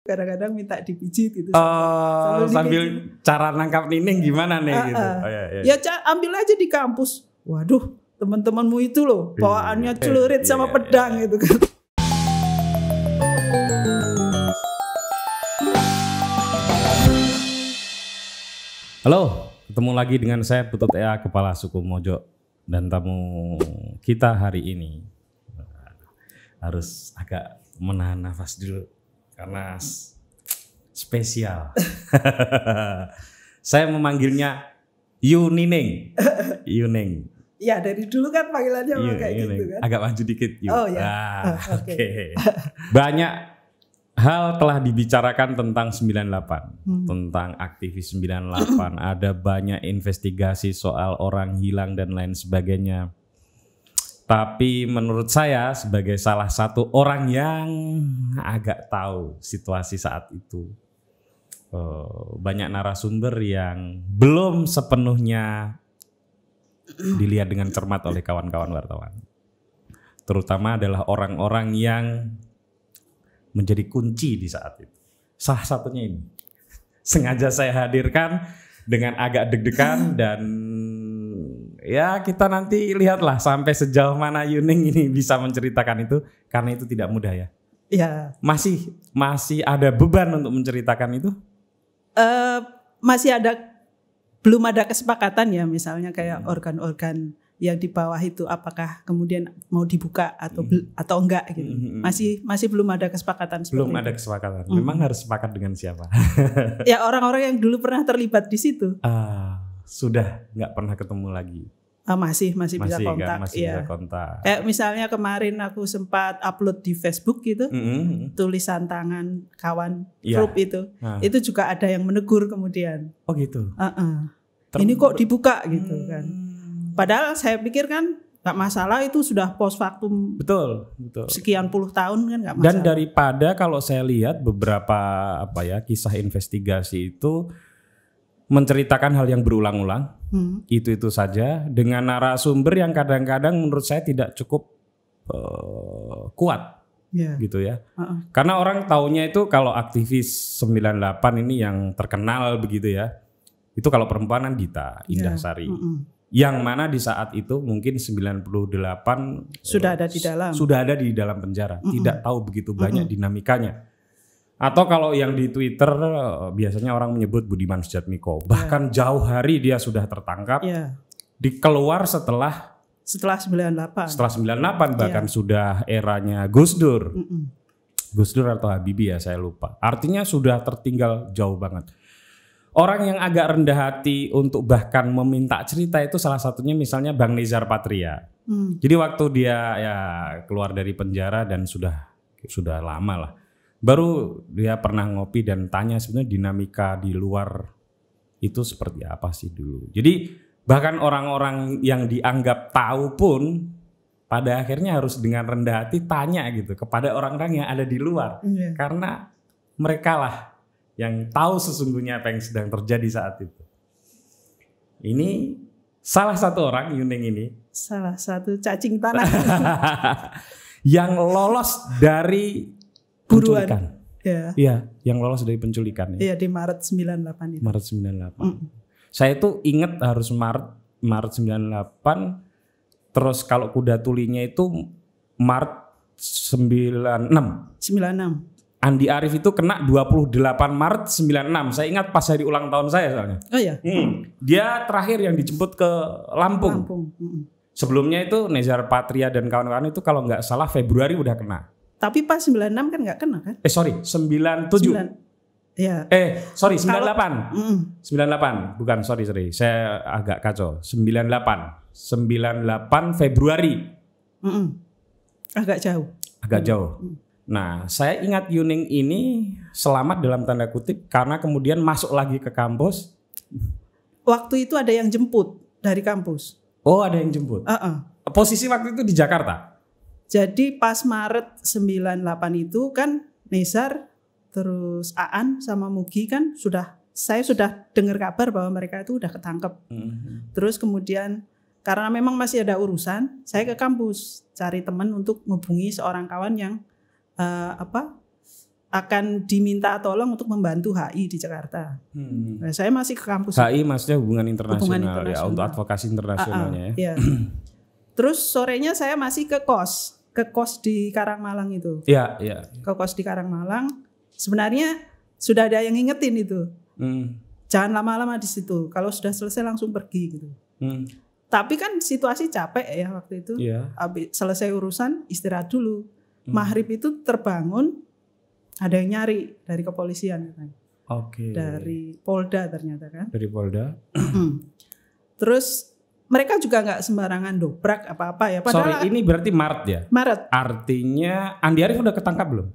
kadang-kadang minta dipijit gitu. Oh, sambil, sambil gitu. cara nangkap nining gimana nih uh, uh. gitu. Ah. Oh, iya, yeah. Ya ambil aja di kampus. Waduh, teman-temanmu itu loh iya, bawaannya iya. celurit sama iya, pedang gitu kan. Halo, ketemu lagi dengan saya Putut Ea Kepala Suku Mojo dan tamu kita hari ini harus agak menahan nafas dulu karena spesial. Saya memanggilnya Yunining. Yuning. Iya dari dulu kan panggilannya iya, Yu, kayak gitu kan. Agak maju dikit. Yu. Oh ya. Ah, oh, Oke. okay. Banyak hal telah dibicarakan tentang 98, hmm. tentang aktivis 98. Ada banyak investigasi soal orang hilang dan lain sebagainya. Tapi menurut saya sebagai salah satu orang yang agak tahu situasi saat itu eh, banyak narasumber yang belum sepenuhnya dilihat dengan cermat oleh kawan-kawan wartawan. Terutama adalah orang-orang yang menjadi kunci di saat itu. Salah satunya ini. Sengaja saya hadirkan dengan agak deg-degan dan ya kita nanti lihatlah sampai sejauh mana Yuning ini bisa menceritakan itu karena itu tidak mudah ya. Iya. Masih masih ada beban untuk menceritakan itu? Uh, masih ada belum ada kesepakatan ya misalnya kayak hmm. organ-organ yang di bawah itu apakah kemudian mau dibuka atau hmm. atau enggak gitu. Hmm, hmm, hmm. Masih masih belum ada kesepakatan Belum itu. ada kesepakatan. Memang hmm. harus sepakat dengan siapa? ya orang-orang yang dulu pernah terlibat di situ. Ah sudah nggak pernah ketemu lagi? Oh, ah, masih masih, masih bisa kan? kontak. Kan? Masih ya. bisa iya. kontak. eh, misalnya kemarin aku sempat upload di Facebook gitu, mm -hmm. tulisan tangan kawan ya. grup itu, uh. itu juga ada yang menegur kemudian. Oh gitu. Uh -uh. Ini kok dibuka gitu hmm. kan? Padahal saya pikir kan nggak masalah itu sudah post faktum betul betul sekian puluh tahun kan nggak masalah dan daripada kalau saya lihat beberapa apa ya kisah investigasi itu menceritakan hal yang berulang-ulang, hmm. itu itu saja dengan narasumber yang kadang-kadang menurut saya tidak cukup uh, kuat, yeah. gitu ya. Uh-uh. Karena orang taunya itu kalau aktivis 98 ini yang terkenal begitu ya, itu kalau perempuan kan Dita Indah yeah. Sari. Uh-uh. Yang mana di saat itu mungkin 98 sudah eh, ada di dalam sudah ada di dalam penjara, uh-uh. tidak tahu begitu banyak uh-uh. dinamikanya atau kalau yang di Twitter eh, biasanya orang menyebut Budiman Sujatmiko. Iya. Bahkan yeah. jauh hari dia sudah tertangkap. Yeah. Dikeluar setelah setelah 98. Setelah 98 iya. bahkan yeah. sudah eranya Gus Dur. Mm -mm. Gus Dur atau Habibie ya saya lupa. Artinya sudah tertinggal jauh banget. Orang yang agak rendah hati untuk bahkan meminta cerita itu salah satunya misalnya Bang Nizar Patria. Hmm. Jadi waktu dia ya keluar dari penjara dan sudah sudah lama lah baru dia pernah ngopi dan tanya sebenarnya dinamika di luar itu seperti apa sih dulu. Jadi bahkan orang-orang yang dianggap tahu pun pada akhirnya harus dengan rendah hati tanya gitu kepada orang-orang yang ada di luar yeah. karena lah yang tahu sesungguhnya apa yang sedang terjadi saat itu. Ini salah satu orang Yuning ini. Salah satu cacing tanah. yang lolos dari Buruan. Penculikan. Iya. Iya, yang lolos dari penculikan ya. Iya, di Maret 98 itu. Maret 98. Mm. Saya tuh inget harus Maret Maret 98 terus kalau kuda tulinya itu Maret 96. 96. Andi Arief itu kena 28 Maret 96. Saya ingat pas hari ulang tahun saya soalnya. Oh iya. Hmm. Dia terakhir yang dijemput ke Lampung. Lampung. Sebelumnya itu Nezar Patria dan kawan-kawan itu kalau nggak salah Februari udah kena. Tapi pas 96 kan nggak kena kan? Eh sorry, 97. 9, ya. Eh sorry, 98. Kalau, mm. 98, bukan sorry sorry, saya agak kacau. 98, 98 Februari. Mm -mm. Agak jauh. Agak jauh. Mm. Nah, saya ingat Yuning ini selamat dalam tanda kutip karena kemudian masuk lagi ke kampus. Waktu itu ada yang jemput dari kampus. Oh, ada yang jemput. Uh -uh. Posisi waktu itu di Jakarta. Jadi pas Maret 98 itu kan Nesar, terus Aan sama Mugi kan sudah saya sudah dengar kabar bahwa mereka itu udah ketangkep. Mm-hmm. Terus kemudian karena memang masih ada urusan, saya ke kampus cari teman untuk menghubungi seorang kawan yang uh, apa akan diminta tolong untuk membantu HI di Jakarta. Hmm. Nah, saya masih ke kampus. HI maksudnya hubungan internasional, hubungan internasional. ya untuk advokasi ah, ah, internasionalnya. Uh, uh, ya. Iya. Terus sorenya saya masih ke kos ke kos di Karang Malang itu. Iya, iya. Ke kos di Karang Malang. Sebenarnya sudah ada yang ingetin itu. Hmm. Jangan lama-lama di situ. Kalau sudah selesai langsung pergi gitu. Hmm. Tapi kan situasi capek ya waktu itu. Iya. yeah. selesai urusan istirahat dulu. Hmm. Maghrib itu terbangun ada yang nyari dari kepolisian kan. Oke. Okay. Dari Polda ternyata kan. Dari Polda. Terus mereka juga nggak sembarangan dobrak apa-apa ya. Padahal Sorry, ini berarti Maret ya? Maret. Artinya Andi Arief udah ketangkap belum?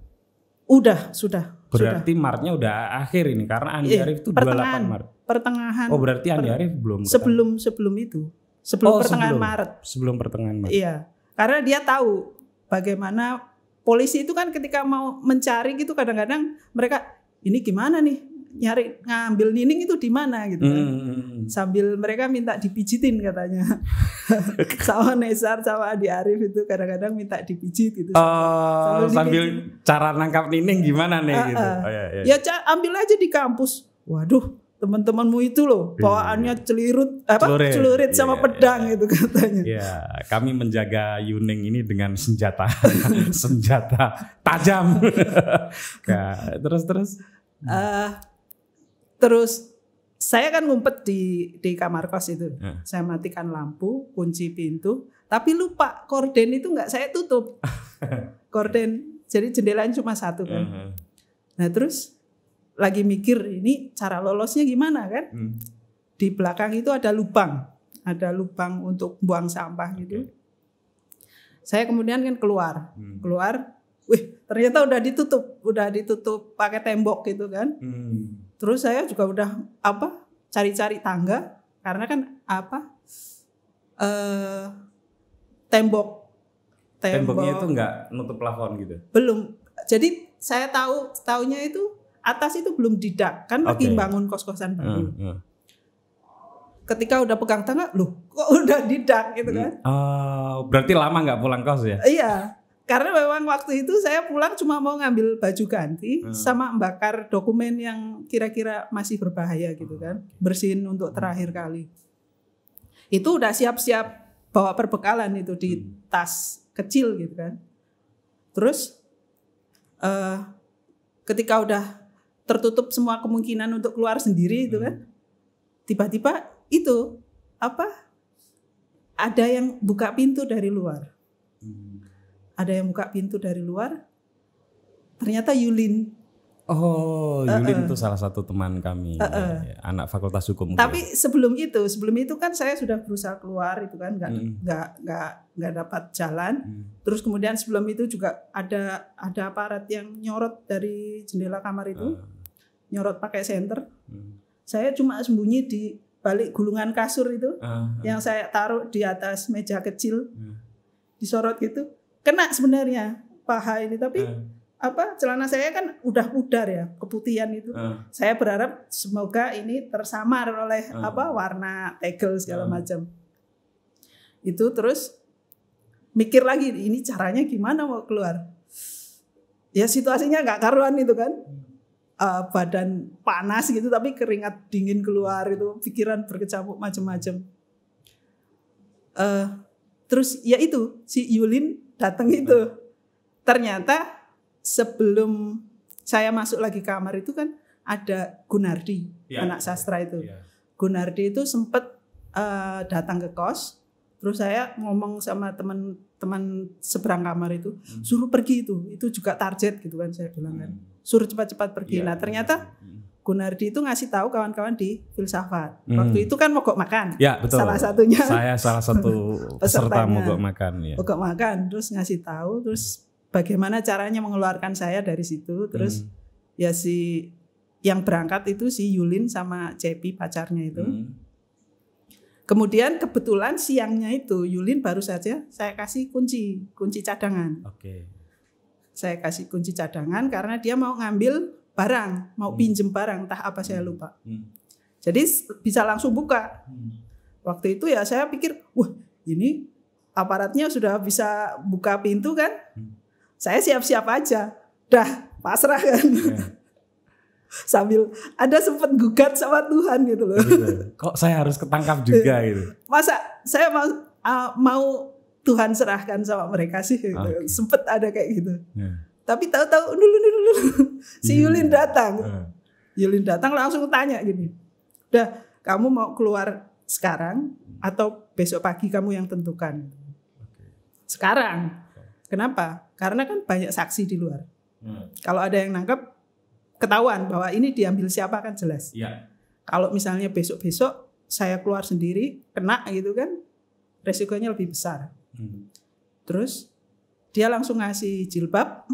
Udah, sudah. Berarti sudah. Maretnya udah akhir ini karena Andi eh, Arief itu 28 Maret. Pertengahan. Oh, berarti Andi Arief belum. Sebelum sebelum itu. Sebelum oh, pertengahan sebelum, Maret. Sebelum pertengahan Maret. Iya. Karena dia tahu bagaimana polisi itu kan ketika mau mencari gitu kadang-kadang mereka ini gimana nih? nyari ngambil nining itu di mana gitu kan. Hmm, hmm, hmm. Sambil mereka minta dipijitin katanya. sama Nesar sama Adi Arif itu kadang-kadang minta dipijit gitu. Uh, sambil, sambil cara nangkap nining gimana nih uh, uh. gitu. Oh, iya, iya, iya. ya, ya. ya ambil aja di kampus. Waduh, teman-temanmu itu loh bawaannya celirut apa celurit, celurit sama yeah, pedang yeah. itu katanya. Iya, yeah. kami menjaga Yuning ini dengan senjata senjata tajam. nah, terus terus. Uh, Terus saya kan ngumpet di di kamar kos itu. Ya. Saya matikan lampu, kunci pintu, tapi lupa korden itu nggak saya tutup. korden jadi jendelanya cuma satu kan. -huh. Nah, terus lagi mikir ini cara lolosnya gimana kan? Hmm. Di belakang itu ada lubang. Ada lubang untuk buang sampah gitu. Saya kemudian kan keluar. Hmm. Keluar, wih, ternyata udah ditutup, udah ditutup pakai tembok gitu kan. Hmm Terus saya juga udah apa cari-cari tangga karena kan apa eh tembok tembok temboknya itu nggak nutup plafon gitu. Belum. Jadi saya tahu taunya itu atas itu belum didak kan okay. lagi bangun kos-kosan baru. Hmm, hmm. Ketika udah pegang tangga, loh kok udah didak gitu iya. kan? Uh, berarti lama nggak pulang kos ya? Iya karena memang waktu itu saya pulang cuma mau ngambil baju ganti hmm. sama membakar dokumen yang kira-kira masih berbahaya gitu hmm. kan bersihin untuk terakhir kali itu udah siap-siap bawa perbekalan itu di hmm. tas kecil gitu kan terus uh, ketika udah tertutup semua kemungkinan untuk keluar sendiri gitu kan, hmm. itu kan tiba-tiba itu apa ada yang buka pintu dari luar hmm ada yang buka pintu dari luar ternyata Yulin Oh, Yulin uh -uh. salah satu teman kami, uh -uh. anak Fakultas Hukum. Tapi sebelum itu, sebelum itu kan saya sudah berusaha keluar, itu kan nggak nggak hmm. nggak nggak dapat jalan. hmm. Terus kemudian sebelum itu juga ada ada aparat yang nyorot dari jendela kamar itu, uh. nyorot pakai senter. hmm. Saya cuma sembunyi di balik gulungan kasur itu, uh, yang saya taruh di atas meja kecil, disorot gitu kena sebenarnya paha ini tapi uh. apa celana saya kan udah pudar ya keputihan itu uh. saya berharap semoga ini tersamar oleh uh. apa warna tegel segala uh. macam itu terus mikir lagi ini caranya gimana mau keluar ya situasinya nggak karuan itu kan uh, badan panas gitu tapi keringat dingin keluar itu pikiran berkecamuk macam-macam uh, terus ya itu si Yulin datang itu iya. ternyata sebelum saya masuk lagi kamar itu kan ada Gunardi ya. anak sastra itu ya. Gunardi itu sempat uh, eh, datang ke kos terus saya ngomong sama teman-teman seberang kamar itu hmm. suruh pergi itu itu juga target gitu kan saya bilang kan hmm. suruh cepat-cepat pergi ya. nah iya, ternyata iya. Gunardi itu ngasih tahu kawan-kawan di filsafat. Hmm. Waktu itu kan mogok makan. Ya, betul. Salah satunya. Saya salah satu peserta mogok makan ya. Mogok makan terus ngasih tahu terus bagaimana caranya mengeluarkan saya dari situ terus hmm. ya si yang berangkat itu si Yulin sama Cepi pacarnya itu. Hmm. Kemudian kebetulan siangnya itu Yulin baru saja saya kasih kunci, kunci cadangan. Oke. Okay. Saya kasih kunci cadangan karena dia mau ngambil barang, mau hmm. pinjem barang, entah apa saya hmm. lupa. Hmm. Jadi bisa langsung buka. Hmm. Waktu itu ya saya pikir, wah ini aparatnya sudah bisa buka pintu kan? Hmm. Saya siap-siap aja, dah pasrah kan. Yeah. Sambil ada sempat gugat sama Tuhan gitu loh. Kok saya harus ketangkap juga gitu? Masa saya mau, ah, mau Tuhan serahkan sama mereka sih? Gitu. Ah, okay. Sempet ada kayak gitu. Yeah. Tapi tahu-tahu dulu dulu dulu si Yulin iya. datang. Hmm. Yulin datang langsung tanya gini. "Udah, kamu mau keluar sekarang atau besok pagi kamu yang tentukan?" Sekarang. Kenapa? Karena kan banyak saksi di luar. Hmm. Kalau ada yang nangkep, ketahuan bahwa ini diambil siapa kan jelas. Ya. Kalau misalnya besok-besok saya keluar sendiri kena gitu kan resikonya lebih besar. Hmm. Terus dia langsung ngasih jilbab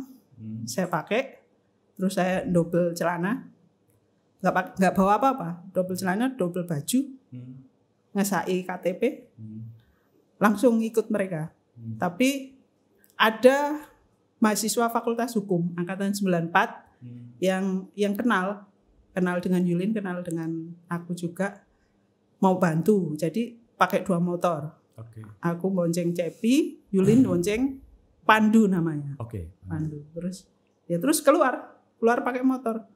hmm. saya pakai terus saya double celana nggak nggak bawa apa-apa double celana double baju hmm. ngesai KTP hmm. langsung ikut mereka hmm. tapi ada mahasiswa Fakultas Hukum angkatan 94 hmm. yang yang kenal kenal dengan Yulin kenal dengan aku juga mau bantu jadi pakai dua motor okay. aku bonceng Cepi Yulin hmm. bonceng Pandu namanya. Oke. Okay. Pandu. Terus ya terus keluar, keluar pakai motor.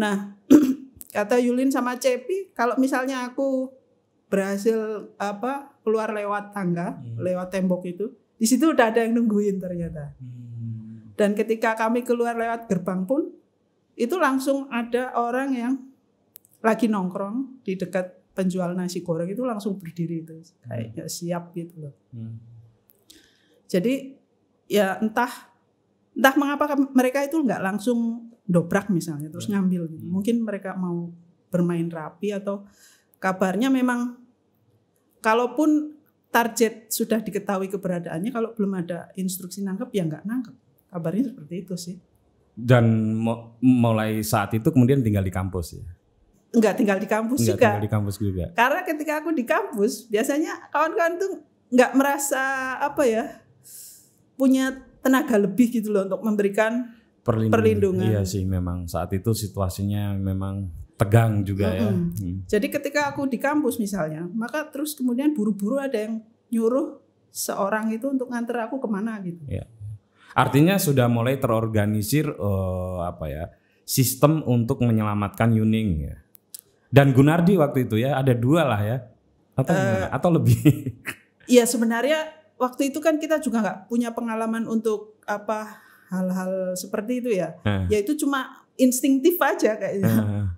Nah, kata Yulin sama Cepi, kalau misalnya aku berhasil apa keluar lewat tangga, hmm. lewat tembok itu, di situ udah ada yang nungguin ternyata. Hmm. Dan ketika kami keluar lewat gerbang pun, itu langsung ada orang yang lagi nongkrong di dekat penjual nasi goreng itu langsung berdiri itu kayak hmm. siap gitu loh. Hmm. Jadi ya entah entah mengapa mereka itu nggak langsung dobrak misalnya terus hmm. ngambil gitu. Hmm. Mungkin mereka mau bermain rapi atau kabarnya memang kalaupun target sudah diketahui keberadaannya kalau belum ada instruksi nangkep ya nggak nangkep. Kabarnya seperti itu sih. Dan mulai saat itu kemudian tinggal di kampus ya. Enggak tinggal di kampus enggak juga. tinggal di kampus juga. Karena ketika aku di kampus biasanya kawan-kawan tuh nggak merasa apa ya punya tenaga lebih gitu loh untuk memberikan perlindungan. perlindungan. Iya sih memang saat itu situasinya memang tegang juga mm -hmm. ya. Hmm. Jadi ketika aku di kampus misalnya, maka terus kemudian buru-buru ada yang nyuruh seorang itu untuk nganter aku kemana gitu. Iya. Artinya sudah mulai terorganisir uh, apa ya sistem untuk menyelamatkan Yuning ya. Dan Gunardi waktu itu ya ada dua lah ya atau uh, atau lebih. Iya sebenarnya waktu itu kan kita juga nggak punya pengalaman untuk apa hal-hal seperti itu ya. Uh. Ya itu cuma instingtif aja kayaknya. Uh.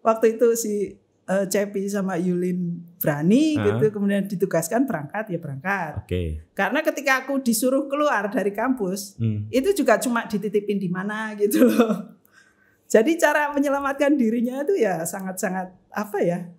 Waktu itu si uh, Cepi sama Yulin berani uh. gitu kemudian ditugaskan berangkat ya berangkat. Oke. Okay. Karena ketika aku disuruh keluar dari kampus, hmm. itu juga cuma dititipin di mana gitu Jadi cara menyelamatkan dirinya itu ya sangat-sangat apa ya?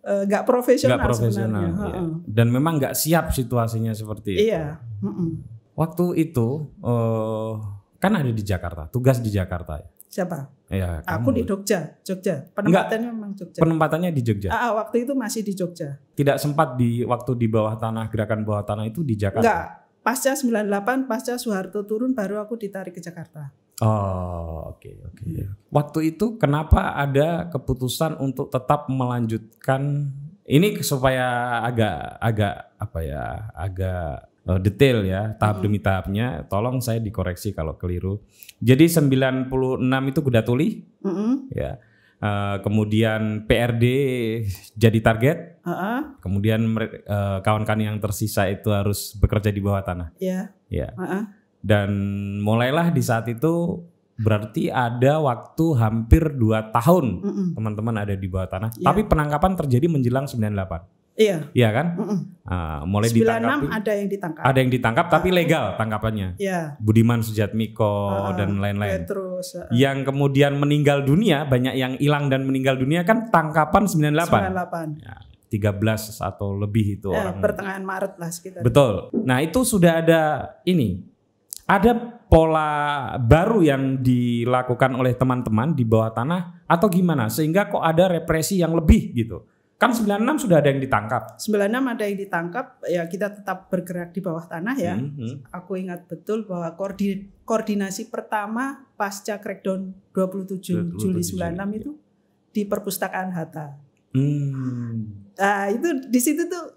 Eh, nggak uh, profesional, gak profesional sebenarnya. Ya. Dan memang nggak siap situasinya seperti itu. Iya. Uh-uh. Waktu itu uh, kan ada di Jakarta, tugas di Jakarta. Ya? Siapa? Ya, aku di Jogja, Jogja. Penempatannya Enggak, memang Jogja. Penempatannya di Jogja. Ah, ah, waktu itu masih di Jogja. Tidak sempat di waktu di bawah tanah gerakan bawah tanah itu di Jakarta. Enggak. Pasca 98, pasca Soeharto turun baru aku ditarik ke Jakarta. Oh, oke okay, oke. Okay. Iya. Yeah. Waktu itu kenapa ada keputusan untuk tetap melanjutkan ini supaya agak agak apa ya, agak eh, detail ya, tahap demi tahapnya. Tolong saya dikoreksi kalau keliru. Jadi 96 itu kuda tuli. Mm -hmm. Ya. Uh, kemudian PRD jadi target. Uh -uh. Kemudian eh, kawan-kawan uh, yang tersisa itu harus bekerja di bawah tanah. Iya. Yeah. Iya. Yeah. Uh -uh dan mulailah di saat itu berarti ada waktu hampir 2 tahun teman-teman ada di bawah tanah. Yeah. Tapi penangkapan terjadi menjelang 98. Iya. Iya kan? Mm-mm. Uh, mulai 96 ada yang ditangkap. Ada yang ditangkap uh, tapi ah. legal tangkapannya. Iya. Budiman Sujatmiko uh, dan lain-lain. Iya, terus. Uh, yang kemudian meninggal dunia, banyak yang hilang dan meninggal dunia kan tangkapan 98. 98. Ya. 13 atau lebih itu eh, orang. Pertengahan Maret lah sekitar. Betul. Nah, itu sudah ada ini ada pola baru yang dilakukan oleh teman-teman di bawah tanah atau gimana sehingga kok ada represi yang lebih gitu. Kan 96 sudah ada yang ditangkap. 96 ada yang ditangkap, ya kita tetap bergerak di bawah tanah ya. Mm -hmm. Aku ingat betul bahwa koordinasi pertama pasca crackdown 27, 27 Juli 96 iya. itu di perpustakaan Hatta. Hmm. Nah, itu di situ tuh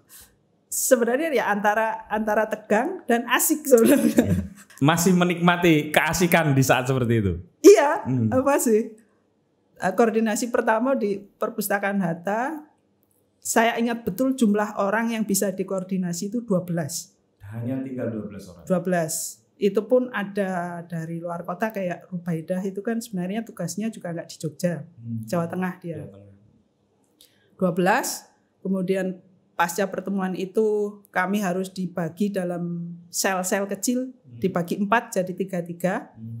sebenarnya ya antara antara tegang dan asik sebenarnya. Iya. Masih menikmati keasikan di saat seperti itu. Iya, hmm. apa sih? Eh, koordinasi pertama di perpustakaan Hatta, saya ingat betul jumlah orang yang bisa dikoordinasi itu 12. Hanya tinggal 12 orang. 12. Itu pun ada dari luar kota kayak Rubaidah itu kan sebenarnya tugasnya juga nggak di Jogja, hmm. Jawa Tengah dia. Jawa Tengah. 12, kemudian pasca pertemuan itu kami harus dibagi dalam sel-sel kecil hmm. dibagi empat jadi tiga tiga hmm.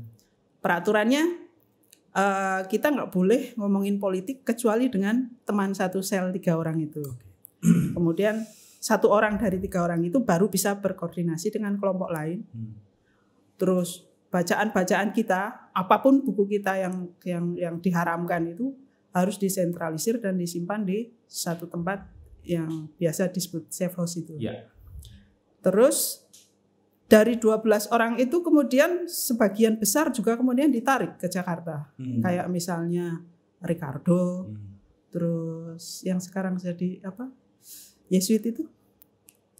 peraturannya eh, kita nggak boleh ngomongin politik kecuali dengan teman satu sel tiga orang itu kemudian satu orang dari tiga orang itu baru bisa berkoordinasi dengan kelompok lain hmm. terus bacaan-bacaan kita apapun buku kita yang yang yang diharamkan itu harus disentralisir dan disimpan di satu tempat yang biasa disebut safe house itu. Ya. Terus dari 12 orang itu kemudian sebagian besar juga kemudian ditarik ke Jakarta. Hmm. Kayak misalnya Ricardo, hmm. terus yang sekarang jadi apa? Yesuit itu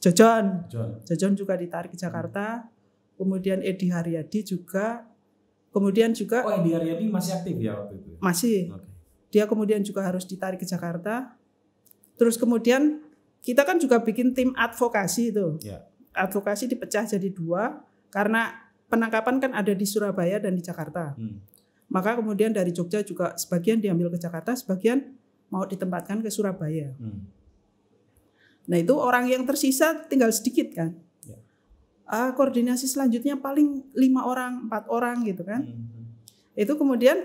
Jojon. Jojon. juga ditarik ke Jakarta. Kemudian Edi Haryadi juga. Kemudian juga Oh, Edi Haryadi masih aktif ya waktu itu. Masih. Okay. Dia kemudian juga harus ditarik ke Jakarta. Terus kemudian kita kan juga bikin tim advokasi itu. Yeah. Advokasi dipecah jadi dua karena penangkapan kan ada di Surabaya dan di Jakarta. Hmm. Maka kemudian dari Jogja juga sebagian diambil ke Jakarta, sebagian mau ditempatkan ke Surabaya. Hmm. Nah itu orang yang tersisa tinggal sedikit kan. Ya. Uh, koordinasi selanjutnya paling lima orang, empat orang gitu kan. Hmm. Itu kemudian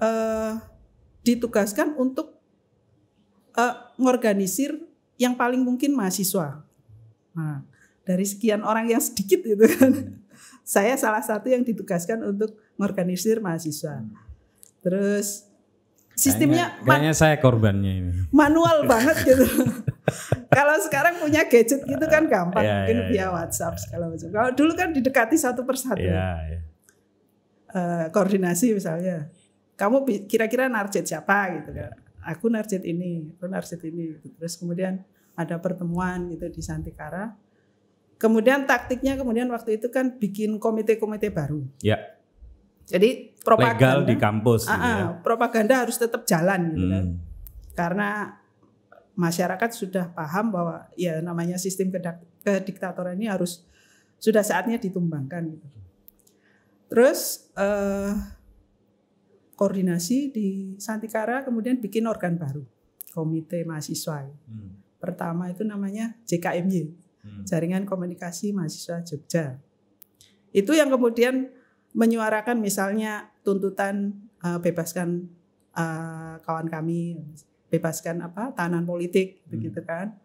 uh, ditugaskan untuk uh, ngorganisir yang paling mungkin mahasiswa. Nah, dari sekian orang yang sedikit itu kan. saya salah satu yang ditugaskan untuk ngorganisir mahasiswa. Hmm. Terus sistemnya kayaknya, saya korbannya ini. Manual banget gitu. kalau sekarang punya gadget gitu kan ah, gampang yeah, mungkin yeah, via yeah. WhatsApp segala macam. Kalau dulu kan didekati satu persatu. Yeah, iya, iya. yeah. koordinasi misalnya. Kamu kira-kira narjet siapa gitu kan. Yeah aku narjet ini, aku narjet ini. Gitu. Terus kemudian ada pertemuan gitu di Santikara. Kemudian taktiknya kemudian waktu itu kan bikin komite-komite baru. Ya. Jadi propaganda legal di kampus. Uh -uh, ya. Propaganda harus tetap jalan gitu kan. hmm. Karena masyarakat sudah paham bahwa ya namanya sistem kediktatoran ini harus sudah saatnya ditumbangkan gitu. Terus uh, koordinasi di Santikara kemudian bikin organ baru komite mahasiswa hmm. pertama itu namanya JKMY hmm. jaringan komunikasi mahasiswa Jogja itu yang kemudian menyuarakan misalnya tuntutan uh, bebaskan uh, kawan kami bebaskan apa tahanan politik hmm. begitu kan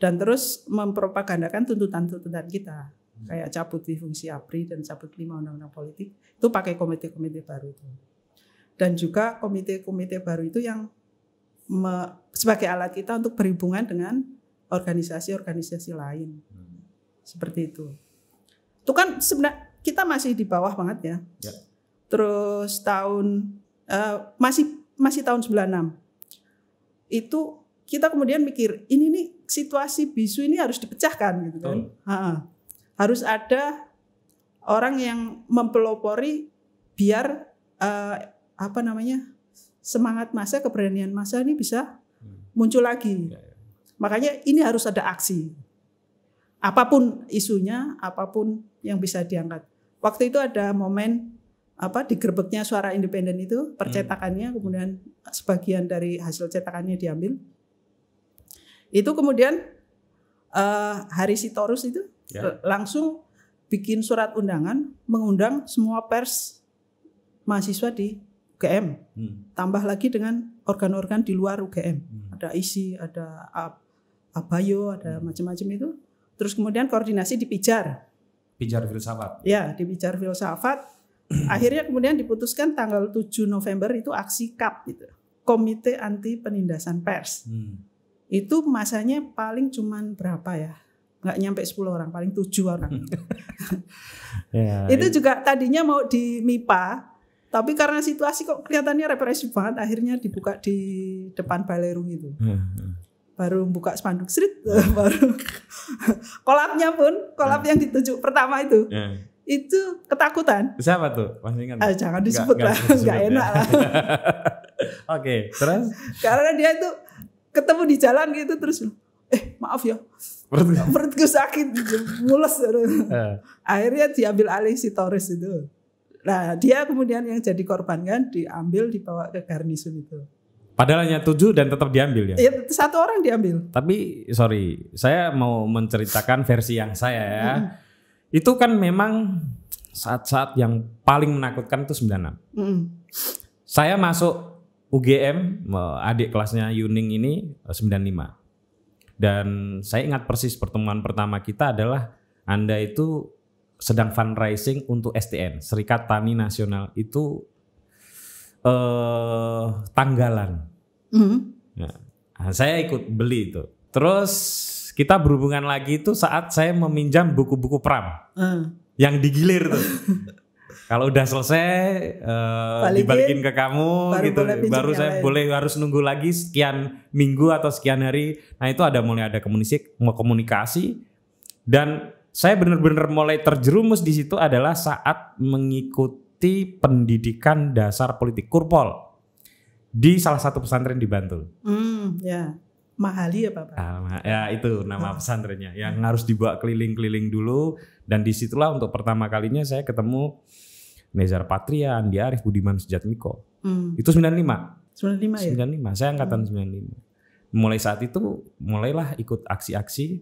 dan terus mempropagandakan tuntutan-tuntutan kita hmm. kayak cabut di fungsi APRI dan cabut lima undang-undang politik itu pakai komite-komite baru itu dan juga komite-komite baru itu yang me, sebagai alat kita untuk berhubungan dengan organisasi-organisasi lain. Hmm. Seperti itu. Itu kan sebenarnya kita masih di bawah banget ya. ya. Terus tahun uh, masih masih tahun 96. Itu kita kemudian mikir ini nih situasi bisu ini harus dipecahkan gitu kan. Oh. Ha -ha. Harus ada orang yang mempelopori biar uh, apa namanya semangat masa keberanian masa ini bisa hmm. muncul lagi. Ya, ya. Makanya ini harus ada aksi. Apapun isunya, apapun yang bisa diangkat. Waktu itu ada momen apa digerbeknya suara independen itu hmm. percetakannya kemudian sebagian dari hasil cetakannya diambil. Itu kemudian uh, Hari Sitorus itu ya. langsung bikin surat undangan mengundang semua pers mahasiswa di UGM. Hmm. Tambah lagi dengan organ-organ di luar UGM. Hmm. Ada ISI, ada Abayo, ada hmm. macam-macam itu. Terus kemudian koordinasi di Pijar. Pijar filsafat. Ya, di Pijar filsafat. Hmm. Akhirnya kemudian diputuskan tanggal 7 November itu aksi KAP gitu. Komite Anti Penindasan Pers. Hmm. Itu masanya paling cuman berapa ya? nggak nyampe 10 orang, paling 7 orang. ya, itu ya. juga tadinya mau di MIPA, tapi karena situasi kok kelihatannya represif banget, akhirnya dibuka di depan Balerung itu. Hmm, hmm. Baru buka spanduk street, baru kolapnya pun, kolap hmm. yang ditunjuk pertama itu. Ya. Itu ketakutan. Siapa tuh? Masih ingat? Ah, eh, jangan disebut gak, lah, nggak ya. enak lah. Oke, okay, terus? Karena dia itu ketemu di jalan gitu terus, eh maaf ya, perutku, perutku sakit, mules. Eh. Akhirnya diambil alih si Torres itu. Nah, dia kemudian yang jadi korban kan diambil dibawa ke garnisun itu. Padahal hanya tujuh dan tetap diambil ya? Iya, satu orang diambil. Tapi sorry, saya mau menceritakan versi yang saya ya. Mm. Itu kan memang saat-saat yang paling menakutkan itu 96. Mm. Saya masuk UGM, adik kelasnya Yuning ini 95. Eh, dan saya ingat persis pertemuan pertama kita adalah Anda itu sedang fundraising untuk STN Serikat Tani Nasional itu eh, tanggalan. Mm. Nah, saya ikut beli itu. Terus kita berhubungan lagi itu saat saya meminjam buku-buku pram mm. yang digilir tuh. Kalau udah selesai uh, dibalikin ke kamu baru gitu, baru saya lain. boleh harus nunggu lagi sekian minggu atau sekian hari. Nah itu ada mulai ada komunikasi, komunikasi dan saya benar-benar mulai terjerumus di situ adalah saat mengikuti pendidikan dasar politik kurpol di salah satu pesantren di Bantul. Hmm, ya. Mahali ya Pak. Ah, ya itu nama ah. pesantrennya yang hmm. harus dibawa keliling-keliling dulu dan disitulah untuk pertama kalinya saya ketemu Nezar Patria, Andi Arief, Budiman Sujatmiko. Hmm. Itu 95. 95 ya? 95, saya angkatan hmm. 95. Mulai saat itu mulailah ikut aksi-aksi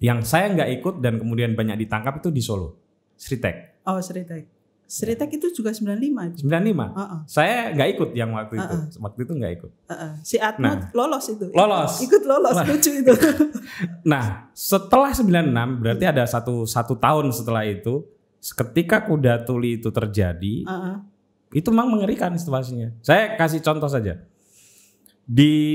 yang saya nggak ikut dan kemudian banyak ditangkap itu di Solo Sritek oh Sritek Sritek itu juga 95 itu. 95 uh -uh. saya nggak ikut yang waktu uh -uh. itu waktu itu nggak ikut uh -uh. si Atmo nah, lolos itu lolos ikut lolos nah. lucu itu nah setelah 96 berarti ada satu satu tahun setelah itu ketika kuda tuli itu terjadi uh -uh. itu memang mengerikan situasinya saya kasih contoh saja di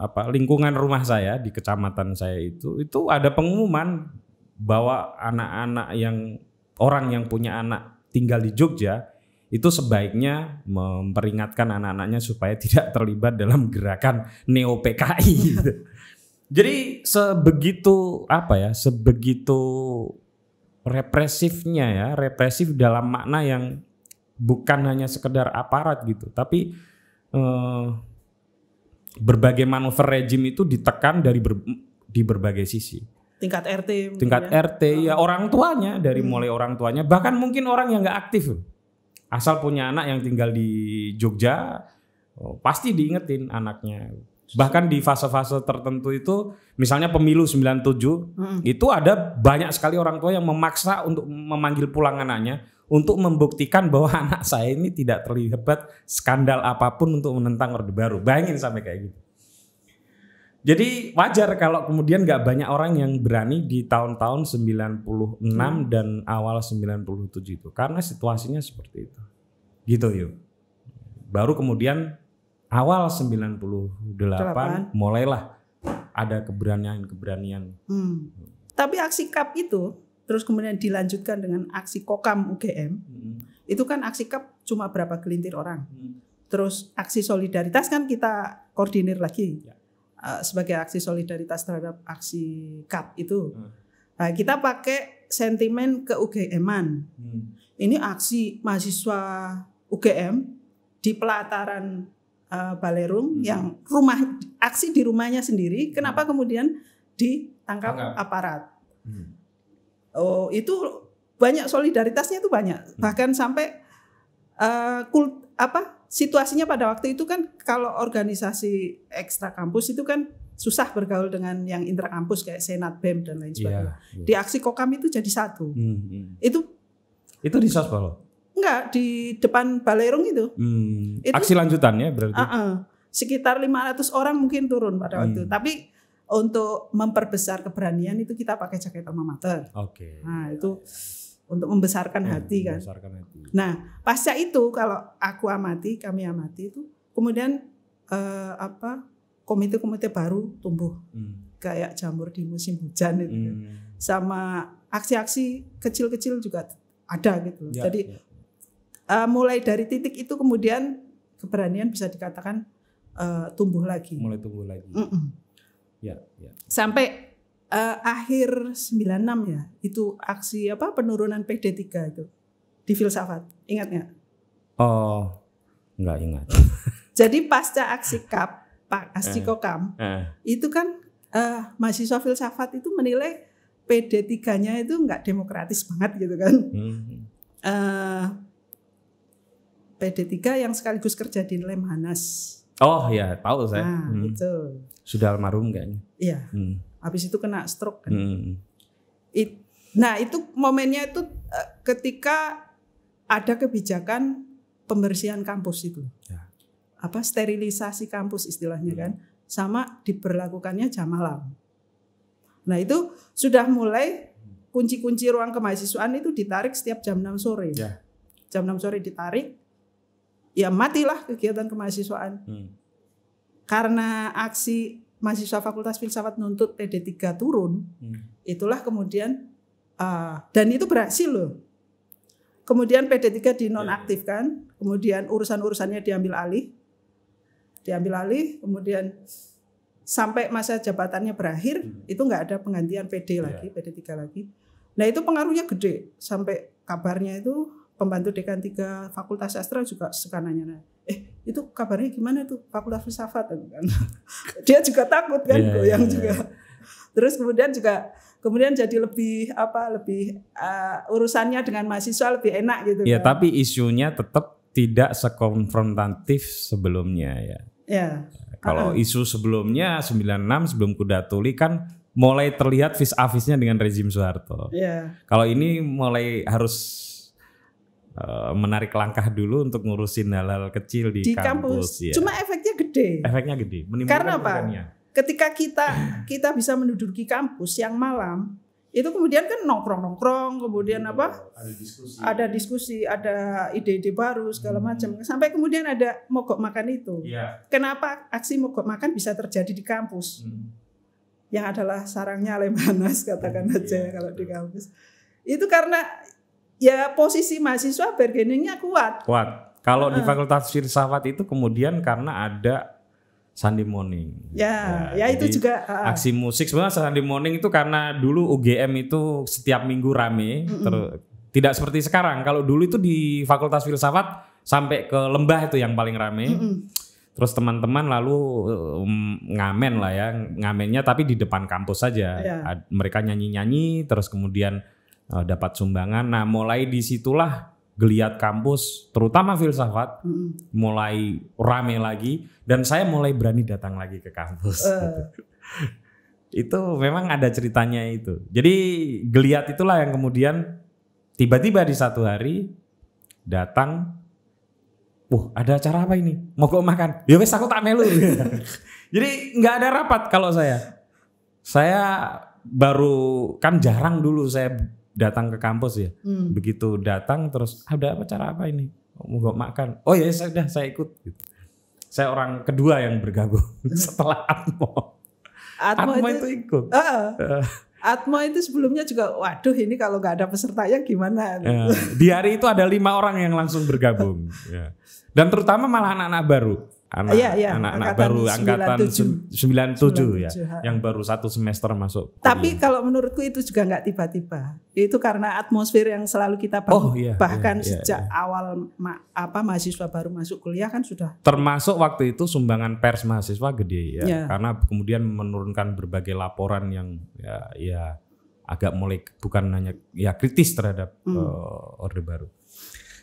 apa lingkungan rumah saya di kecamatan saya itu itu ada pengumuman bahwa anak-anak yang orang yang punya anak tinggal di Jogja itu sebaiknya memperingatkan anak-anaknya supaya tidak terlibat dalam gerakan neo PKI. Jadi sebegitu apa ya, sebegitu represifnya ya, represif dalam makna yang bukan hanya sekedar aparat gitu, tapi eh, berbagai manuver rejim itu ditekan dari ber, di berbagai sisi. Tingkat RT. Tingkat ya. RT oh. Ah. ya orang tuanya dari hmm. mulai orang tuanya bahkan mungkin orang yang nggak aktif asal punya anak yang tinggal di Jogja oh, pasti diingetin anaknya. Bahkan di fase-fase tertentu itu misalnya pemilu 97 hmm. itu ada banyak sekali orang tua yang memaksa untuk memanggil pulang anaknya untuk membuktikan bahwa anak saya ini tidak terlibat skandal apapun untuk menentang Orde Baru. Bayangin sampai kayak gitu. Jadi wajar kalau kemudian gak banyak orang yang berani di tahun-tahun 96 hmm. dan awal 97 itu karena situasinya seperti itu. Gitu yuk. Baru kemudian awal 98 delapan mulailah ada keberanian-keberanian. Hmm. Tapi aksi kap itu terus kemudian dilanjutkan dengan aksi kokam UGM hmm. itu kan aksi kap cuma berapa gelintir orang hmm. terus aksi solidaritas kan kita koordinir lagi ya. eh, sebagai aksi solidaritas terhadap aksi kap itu hmm. nah, kita pakai sentimen ke ugm ini aksi mahasiswa UGM di pelataran uh, Balerung hmm. yang rumah aksi di rumahnya sendiri kenapa kemudian ditangkap aparat hmm oh itu banyak solidaritasnya itu banyak hmm. bahkan sampai uh, eh, kult apa situasinya pada waktu itu kan kalau organisasi ekstra kampus itu kan susah bergaul dengan yang intra kampus kayak senat bem dan lain iya, sebagainya. Yeah, yeah. Di aksi kokam itu jadi satu. Mm, mm. Itu itu di sospol Enggak di depan Balerung itu. Mm. itu. Aksi lanjutannya berarti? Uh -uh, sekitar 500 orang mungkin turun pada waktu mm. Tapi untuk memperbesar keberanian itu kita pakai jaket alma mater. Oke. Okay. Nah, itu untuk membesarkan hmm, hati kan. Membesarkan hati. Nah, pasca itu kalau aku amati, kami amati itu kemudian eh, apa? komite-komite baru tumbuh. Hmm. Kayak jamur di musim hujan itu. Kan. Hmm. Sama aksi-aksi kecil-kecil juga ada gitu. Ya, Jadi ya. Uh, mulai dari titik itu kemudian keberanian bisa dikatakan uh, tumbuh lagi. Mulai tumbuh lagi. Mm -mm. Ya, ya. Sampai uh, akhir 96 ya, itu aksi apa penurunan PD3 itu di filsafat. ingatnya Oh, nggak ingat. Jadi pasca aksi KAP, Pak aksi eh, eh. itu kan uh, mahasiswa filsafat itu menilai PD3-nya itu nggak demokratis banget gitu kan. Hmm. Uh, eh, PD3 yang sekaligus kerja di Lemhanas. Oh ya, tahu saya. Nah, hmm. itu. Sudah almarhum kayaknya. Iya. Hmm. Habis itu kena stroke kan. Hmm. It, nah, itu momennya itu eh, ketika ada kebijakan pembersihan kampus itu. Ya. Apa sterilisasi kampus istilahnya hmm. kan sama diberlakukannya jam malam. Nah, itu sudah mulai kunci-kunci ruang kemahasiswaan itu ditarik setiap jam 6 sore. Ya. Jam 6 sore ditarik. Ya matilah kegiatan kemahasiswaan. Hmm. Karena aksi mahasiswa Fakultas Filsafat nuntut PD3 turun, hmm. itulah kemudian uh, dan itu berhasil loh. Kemudian PD3 dinonaktifkan, kemudian urusan-urusannya diambil alih. Diambil alih, kemudian sampai masa jabatannya berakhir hmm. itu nggak ada penggantian PD iya. lagi, PD3 lagi. Nah, itu pengaruhnya gede sampai kabarnya itu pembantu dekan 3 Fakultas Sastra juga sekanannya itu kabarnya gimana tuh fakultas filsafat gitu kan dia juga takut kan yeah, goyang yeah, juga iya. terus kemudian juga kemudian jadi lebih apa lebih uh, urusannya dengan mahasiswa lebih enak gitu ya kan. tapi isunya tetap tidak sekonfrontatif sebelumnya ya ya kalau uh -huh. isu sebelumnya 96 sebelum kuda tuli kan mulai terlihat vis-a-visnya dengan rezim Soeharto. Yeah. Kalau ini mulai harus Eh, menarik langkah dulu untuk ngurusin hal-hal kecil di, di kampus. kampus. Ya. Cuma efeknya gede. Efeknya gede. Karena apa? Ketika kita kita bisa menduduki kampus yang malam, itu kemudian kan nongkrong-nongkrong, kemudian iya, apa? Ada diskusi. Ada ide-ide baru segala hmm. macam. Sampai kemudian ada mogok makan itu. Ya. Kenapa aksi mogok makan bisa terjadi di kampus? Hmm. Yang adalah sarangnya lemanas, katakan iya, aja ya. kalau di kampus. Itu karena ya posisi mahasiswa bargainingnya kuat. Kuat. Kalau uh. di Fakultas Filsafat itu kemudian karena ada Sunday Morning. Ya, ya, ya itu juga uh, aksi musik. Sebenarnya Sunday Morning itu karena dulu UGM itu setiap minggu rame. Mm tidak seperti sekarang. Kalau dulu itu di Fakultas Filsafat sampai ke lembah itu yang paling rame. Mm -mm. Terus teman-teman lalu ngamen lah ya, ngamennya tapi di depan kampus saja. Yeah. Mereka nyanyi-nyanyi, terus kemudian uh, dapat sumbangan. Nah, mulai disitulah geliat kampus, terutama filsafat, mm. mulai rame lagi dan saya mulai berani datang lagi ke kampus. Uh. itu memang ada ceritanya itu. Jadi geliat itulah yang kemudian tiba-tiba di satu hari datang, wah ada acara apa ini? Mau kok makan? Ya wes aku tak melu. Jadi nggak ada rapat kalau saya. Saya baru kan jarang dulu saya datang ke kampus ya. Hmm. Begitu datang terus ada apa cara apa ini? Mau makan. Oh ya, ya sudah saya ikut. Gitu. Saya orang kedua yang bergabung setelah Atmo. Atmo, Atmo itu, itu ikut. Uh, uh. Atmo itu sebelumnya juga waduh ini kalau nggak ada peserta yang gimana? Uh, di hari itu ada lima orang yang langsung bergabung. ya. Dan terutama malah anak-anak baru anak ya, ya. anak-anak baru angkatan 97, 97 ya ha. yang baru satu semester masuk. Tapi kuliah. kalau menurutku itu juga nggak tiba-tiba. Itu karena atmosfer yang selalu kita bangun. Oh, iya, iya Bahkan iya, iya, sejak iya. awal ma apa mahasiswa baru masuk kuliah kan sudah. Termasuk waktu itu sumbangan pers mahasiswa gede ya. ya. Karena kemudian menurunkan berbagai laporan yang ya, ya agak mulai bukan hanya ya kritis terhadap hmm. uh, orde baru.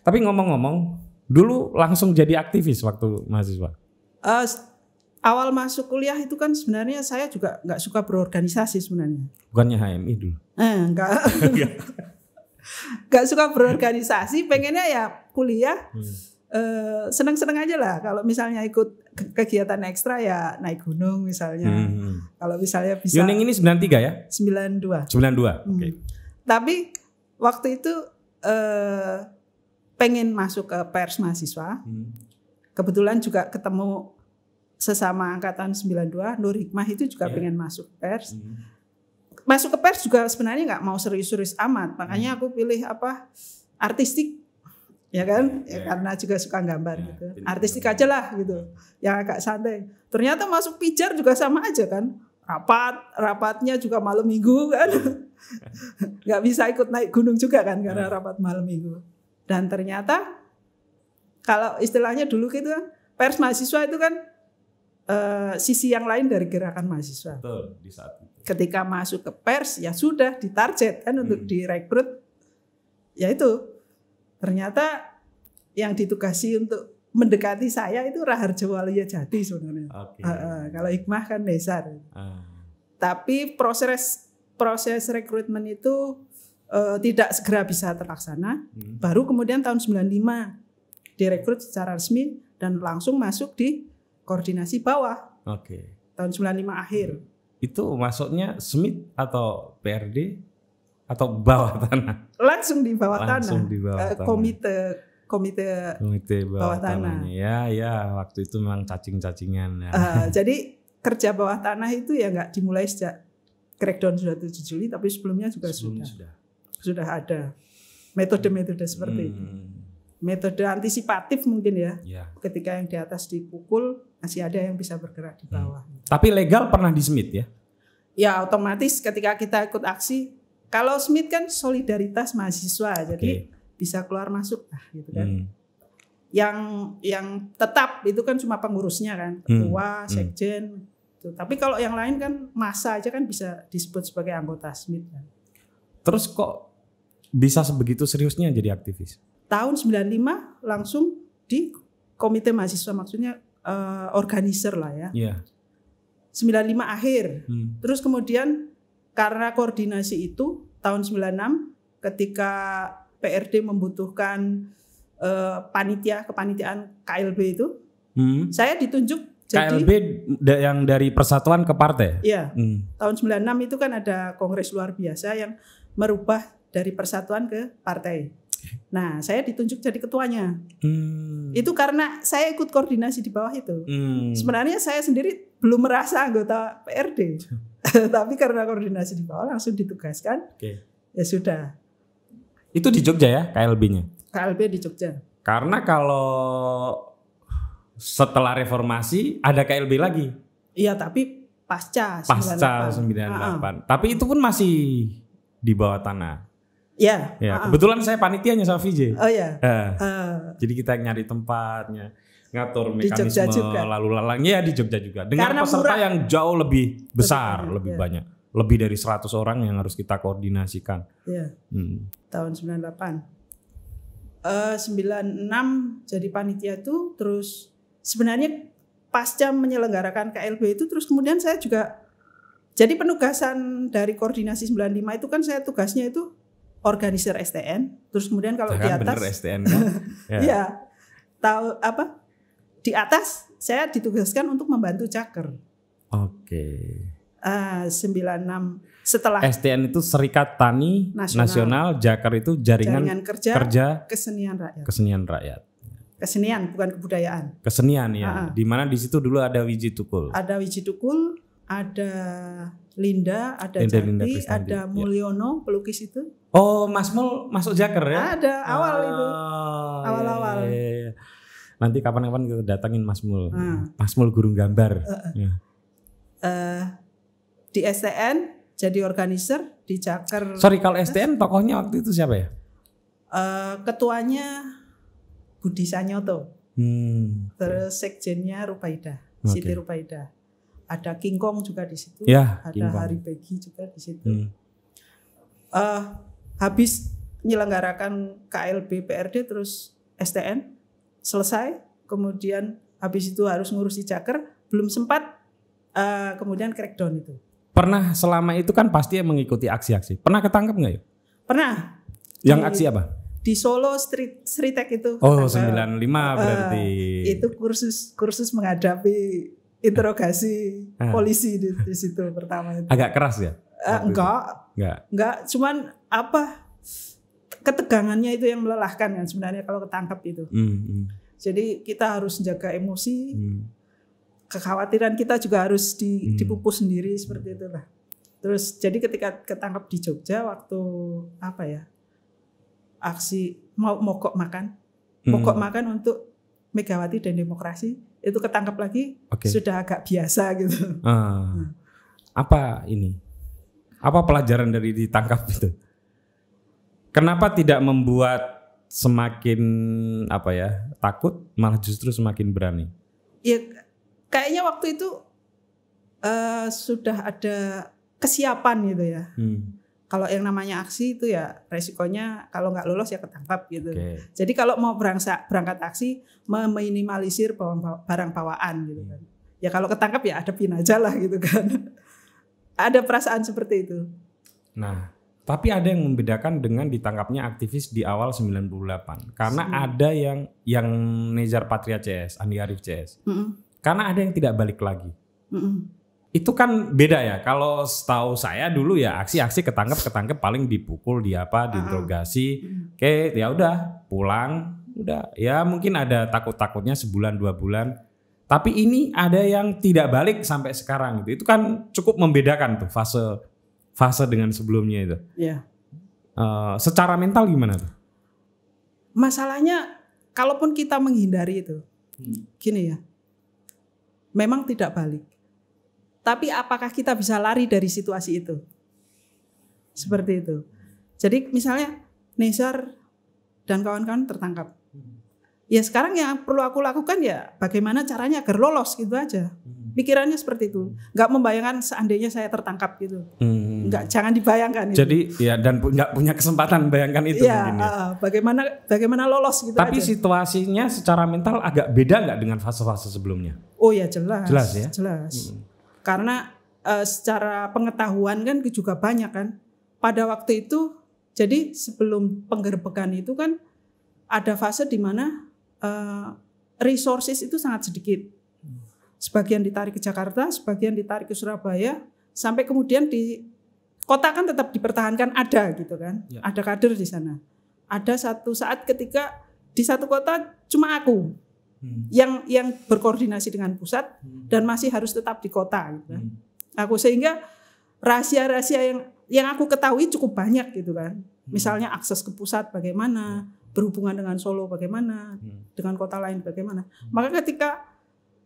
Tapi ngomong-ngomong Dulu langsung jadi aktivis waktu mahasiswa. Uh, awal masuk kuliah itu kan sebenarnya saya juga nggak suka berorganisasi sebenarnya. Bukannya HMI dulu? Eh, enggak. nggak suka berorganisasi, pengennya ya kuliah. Hmm. Uh, seneng-seneng aja lah kalau misalnya ikut kegiatan ekstra ya naik gunung misalnya hmm. hmm. kalau misalnya bisa Yuning ini 93 ya 92 92 dua. oke okay. Hmm. tapi waktu itu eh, pengen masuk ke pers mahasiswa. Hmm. Kebetulan juga ketemu sesama angkatan 92, Nur Hikmah itu juga yeah. pengen masuk pers. Hmm. Masuk ke pers juga sebenarnya nggak mau serius-serius amat, makanya hmm. aku pilih apa artistik ya kan yeah. ya, iya. karena juga suka gambar yeah. gitu artistik aja lah gitu yang agak santai ternyata masuk pijar juga sama aja kan rapat rapatnya juga malam minggu kan iya. nggak bisa ikut naik gunung juga kan karena iya. rapat malam minggu dan ternyata kalau istilahnya dulu gitu pers mahasiswa itu kan e, sisi yang lain dari gerakan mahasiswa. Betul, di saat itu. Ketika masuk ke pers ya sudah ditarget kan untuk hmm. direkrut. Ya itu ternyata yang ditugasi untuk mendekati saya itu Raharjo Waluya Jati sebenarnya. Okay. E, e, kalau Hikmah kan Nesar. Ah. Tapi proses proses rekrutmen itu Eh, tidak segera bisa terlaksana, hmm. baru kemudian tahun 95 direkrut secara resmi dan langsung masuk di koordinasi bawah. Oke. Okay. Tahun 95 akhir. Hmm. Itu masuknya Smith atau PRD atau bawah tanah? Langsung di bawah langsung tanah. Di bawah eh, tanah. Komite komite komite bawah, bawah tanah. tanah. Ya ya waktu itu memang cacing-cacingan. Ya. Uh, jadi kerja bawah tanah itu ya nggak dimulai sejak crackdown sudah 7 Juli tapi sebelumnya juga sebelumnya sudah. sudah sudah ada metode-metode seperti hmm. itu. Metode antisipatif mungkin ya. ya. Ketika yang di atas dipukul masih ada yang bisa bergerak di hmm. bawah. Hmm. Tapi legal pernah di Smith ya? Ya otomatis ketika kita ikut aksi, kalau Smith kan solidaritas mahasiswa, okay. jadi bisa keluar masuk lah gitu kan. Hmm. Yang yang tetap itu kan cuma pengurusnya kan, hmm. ketua, hmm. sekjen. Gitu. Tapi kalau yang lain kan masa aja kan bisa disebut sebagai anggota Smith kan. Terus kok bisa sebegitu seriusnya jadi aktivis? Tahun 95 langsung di komite mahasiswa maksudnya uh, organizer lah ya. Yeah. Iya. 95 akhir. Hmm. Terus kemudian karena koordinasi itu tahun 96 ketika PRD membutuhkan uh, panitia kepanitiaan KLB itu, hmm. saya ditunjuk jadi, KLB yang dari persatuan ke partai. Iya. Hmm. Tahun 96 itu kan ada kongres luar biasa yang merubah dari persatuan ke partai. Nah, saya ditunjuk jadi ketuanya. Hmm. Itu karena saya ikut koordinasi di bawah itu. Hmm. Sebenarnya saya sendiri belum merasa anggota PRD, tapi karena koordinasi di bawah langsung ditugaskan. Okay. Ya sudah. Itu di Jogja ya KLB-nya? KLB di Jogja. Karena kalau setelah reformasi ada KLB lagi. Iya, tapi pasca 98. Pasca 98. 98. delapan. Ah, ah. Tapi itu pun masih di bawah tanah. Ya. ya. Uh-uh. Kebetulan saya panitianya sama VJ. Oh ya. Uh, Jadi kita nyari tempatnya, ngatur mekanisme lalu lalang. Ya di Jogja juga. Dengan Karena peserta murah. yang jauh lebih besar, lebih, lebih ya. banyak. Lebih dari 100 orang yang harus kita koordinasikan. Iya. Hmm. Tahun 98. Uh, 96 jadi panitia itu terus sebenarnya pasca menyelenggarakan KLB itu terus kemudian saya juga jadi penugasan dari koordinasi 95 itu kan saya tugasnya itu organisir STN, terus kemudian kalau Jangan di atas bener STN kan? ya. ya tahu apa? Di atas saya ditugaskan untuk membantu Caker. Oke. Uh, ah, 96 setelah STN itu Serikat Tani Nasional, Nasional Jaker itu jaringan, jaringan kerja, kerja kesenian rakyat. Kesenian rakyat. Kesenian bukan kebudayaan. Kesenian ya. Uh ah, -huh. Ah. Di mana di situ dulu ada Wiji Tukul. Ada Wiji Tukul, ada Linda, ada Linda, Jati, Linda ada iya. Mulyono ya. pelukis itu. Oh, Mas Mul masuk Jaker ya? Ada awal oh, itu, iya, awal-awal. Iya, iya, iya. Nanti kapan-kapan kita datangin Mas Mul, hmm. Mas Mul guru gambar. Uh, ya. uh, di STN jadi organizer di Jaker. Sorry, kalau STN tokohnya waktu itu siapa ya? Uh, ketuanya Budi Sanyoto. Hmm. Terus sekjennya Rupaida, okay. Siti Rupaida ada King Kong juga di situ, ya, ada King Hari Peggy juga di situ. Hmm. Uh, habis menyelenggarakan KLB PRD terus STN selesai, kemudian habis itu harus ngurusi Jaker, belum sempat uh, kemudian crackdown itu. Pernah selama itu kan pasti mengikuti aksi-aksi. Pernah ketangkep nggak ya? Pernah. Yang di, aksi apa? Di Solo Street Street Tech itu. Oh, ada, 95 eh, berarti. itu kursus kursus menghadapi interogasi ah. polisi di, di situ pertama itu. Agak keras ya? Uh, enggak. Enggak. Enggak, cuman apa? ketegangannya itu yang melelahkan kan sebenarnya kalau ketangkap itu. Mm, -hmm. Jadi kita harus menjaga emosi. Mm. Kekhawatiran kita juga harus di, mm. dipupus sendiri seperti itulah. Terus jadi ketika ketangkap di Jogja waktu apa ya? aksi mau mogok makan. Hmm. Mogok mm. makan untuk Megawati dan demokrasi itu ketangkap lagi okay. sudah agak biasa gitu. Uh, apa ini? Apa pelajaran dari ditangkap itu? Kenapa tidak membuat semakin apa ya takut malah justru semakin berani? Ya kayaknya waktu itu uh, sudah ada kesiapan gitu ya. Hmm kalau yang namanya aksi itu ya resikonya kalau nggak lolos ya ketangkap gitu. Okay. Jadi kalau mau berangkat berangkat aksi meminimalisir barang bawaan gitu hmm. kan. Ya kalau ketangkap ya pin aja lah gitu kan. ada perasaan seperti itu. Nah, tapi ada yang membedakan dengan ditangkapnya aktivis di awal 98 karena hmm. ada yang yang Nezar Patria CS, Andi Arif CS. Hmm. Karena ada yang tidak balik lagi. Hmm itu kan beda ya. Kalau setahu saya dulu ya aksi-aksi ketangkep ketangkep paling dipukul di apa, ah. diinterogasi. Hmm. Oke, ya udah pulang, udah. Ya mungkin ada takut-takutnya sebulan dua bulan. Tapi ini ada yang tidak balik sampai sekarang gitu. Itu kan cukup membedakan tuh fase fase dengan sebelumnya itu. ya Uh, secara mental gimana tuh? Masalahnya kalaupun kita menghindari itu. Hmm. Gini ya. Memang tidak balik tapi apakah kita bisa lari dari situasi itu? Seperti itu. Jadi misalnya Nezar dan kawan-kawan tertangkap. Hmm. Ya sekarang yang perlu aku lakukan ya bagaimana caranya agar lolos gitu aja. Hmm. Pikirannya seperti itu. Gak membayangkan seandainya saya tertangkap gitu. Hmm. Gak, jangan dibayangkan. Jadi itu. ya dan gak punya kesempatan bayangkan itu. Ya, mungkin, ya. Uh, bagaimana bagaimana lolos gitu. Tapi aja. situasinya secara mental agak beda nggak dengan fase-fase sebelumnya? Oh ya jelas. Jelas ya. Jelas. Hmm karena e, secara pengetahuan kan juga banyak kan. Pada waktu itu jadi sebelum penggerbekan itu kan ada fase di mana e, resources itu sangat sedikit. Sebagian ditarik ke Jakarta, sebagian ditarik ke Surabaya, sampai kemudian di kota kan tetap dipertahankan ada gitu kan. Ya. Ada kader di sana. Ada satu saat ketika di satu kota cuma aku Hmm. yang yang berkoordinasi dengan pusat hmm. dan masih harus tetap di kota gitu kan. Hmm. Aku sehingga rahasia-rahasia yang yang aku ketahui cukup banyak gitu kan. Hmm. Misalnya akses ke pusat bagaimana, hmm. berhubungan dengan Solo bagaimana, hmm. dengan kota lain bagaimana. Hmm. Maka ketika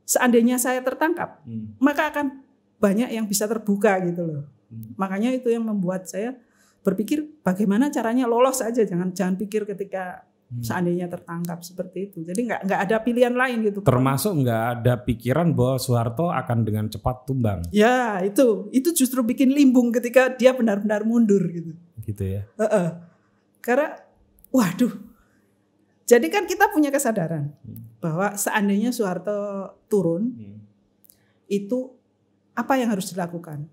seandainya saya tertangkap, hmm. maka akan banyak yang bisa terbuka gitu loh. Hmm. Makanya itu yang membuat saya berpikir bagaimana caranya lolos saja jangan jangan pikir ketika hmm. seandainya tertangkap seperti itu. Jadi nggak nggak ada pilihan lain gitu. Termasuk nggak ada pikiran bahwa Soeharto akan dengan cepat tumbang. Ya itu itu justru bikin limbung ketika dia benar-benar mundur gitu. Gitu ya. E -e. Karena waduh. Jadi kan kita punya kesadaran hmm. bahwa seandainya Soeharto turun hmm. itu apa yang harus dilakukan?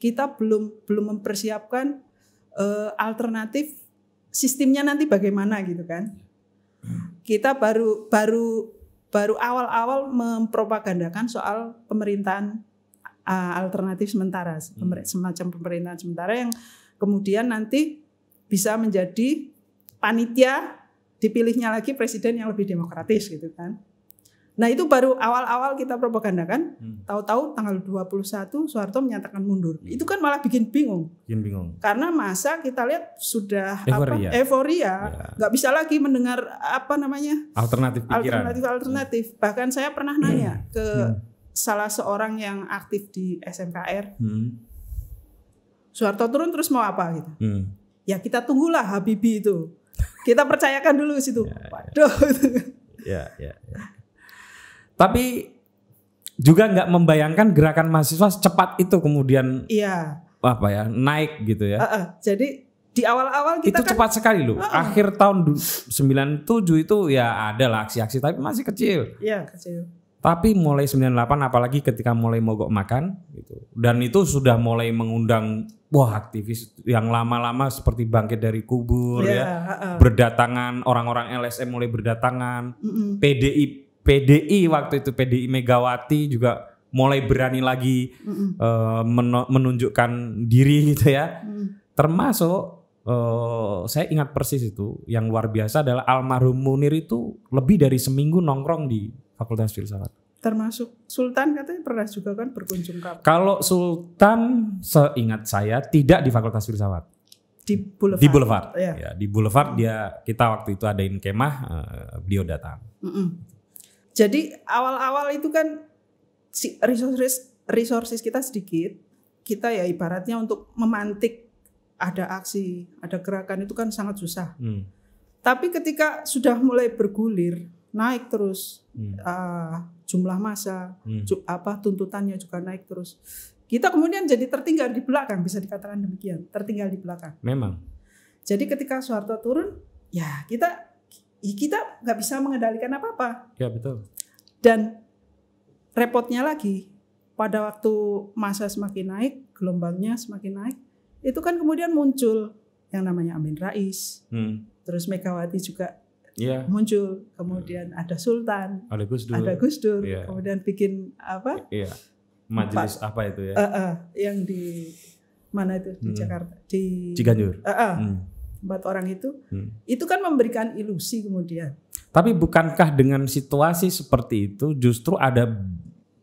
Kita belum belum mempersiapkan uh, alternatif sistemnya nanti bagaimana gitu kan. Kita baru baru baru awal-awal mempropagandakan soal pemerintahan uh, alternatif sementara, hmm. semacam pemerintahan sementara yang kemudian nanti bisa menjadi panitia dipilihnya lagi presiden yang lebih demokratis gitu kan. Nah itu baru awal-awal kita propaganda kan hmm. Tahu-tahu tanggal 21 Soeharto menyatakan mundur. Hmm. Itu kan malah bikin bingung. Bikin bingung. Karena masa kita lihat sudah euforia. apa euforia, ya. nggak ya. bisa lagi mendengar apa namanya alternatif pikiran. Alternatif alternatif. Hmm. Bahkan saya pernah nanya hmm. ke hmm. salah seorang yang aktif di SMKR. Hmm. Soeharto turun terus mau apa gitu. Hmm. Ya kita tunggulah Habibie itu. Kita percayakan dulu situ. Ya, ya. Ya, ya, ya. Tapi juga nggak membayangkan gerakan mahasiswa secepat itu kemudian iya. apa ya naik gitu ya. Uh -uh. Jadi di awal-awal kita itu kan, cepat sekali loh. Uh -uh. Akhir tahun 97 itu ya ada lah aksi-aksi tapi masih kecil. Iya, kecil. Tapi mulai 98 apalagi ketika mulai mogok makan gitu. Dan itu sudah mulai mengundang wah aktivis yang lama-lama seperti bangkit dari kubur yeah, ya. Uh -uh. Berdatangan orang-orang LSM mulai berdatangan. Mm PDI PDI waktu itu PDI Megawati juga mulai berani lagi mm -mm. Uh, eh, men menunjukkan diri gitu ya. Mm. Termasuk uh, saya ingat persis itu yang luar biasa adalah almarhum Munir itu lebih dari seminggu nongkrong di Fakultas Filsafat. Termasuk Sultan katanya pernah juga kan berkunjung ke Kalau Sultan seingat saya tidak di Fakultas Filsafat. Di Boulevard. Di Boulevard. Ya. ya di Boulevard dia kita waktu itu adain kemah uh, beliau datang. Mm -mm. Jadi awal-awal itu kan resources resources kita sedikit, kita ya ibaratnya untuk memantik ada aksi, ada gerakan itu kan sangat susah. Hmm. Tapi ketika sudah mulai bergulir, naik terus hmm. uh, jumlah masa hmm. Ju apa tuntutannya juga naik terus. Kita kemudian jadi tertinggal di belakang, bisa dikatakan demikian, tertinggal di belakang. Memang. Jadi ketika Soeharto turun, ya kita ya kita nggak bisa mengendalikan apa-apa. Ya betul. Dan repotnya lagi pada waktu masa semakin naik, gelombangnya semakin naik, itu kan kemudian muncul yang namanya Amin Rais, hmm. terus Megawati juga yeah. muncul, kemudian hmm. ada Sultan, ada Gus Dur, ada Gus Dur yeah. kemudian bikin apa? Yeah. Majelis apa, apa itu ya? Uh, uh, yang di mana itu di hmm. Jakarta di Ciganjur. Uh, uh. Hmm empat orang itu, hmm. itu kan memberikan ilusi kemudian. Tapi bukankah dengan situasi seperti itu justru ada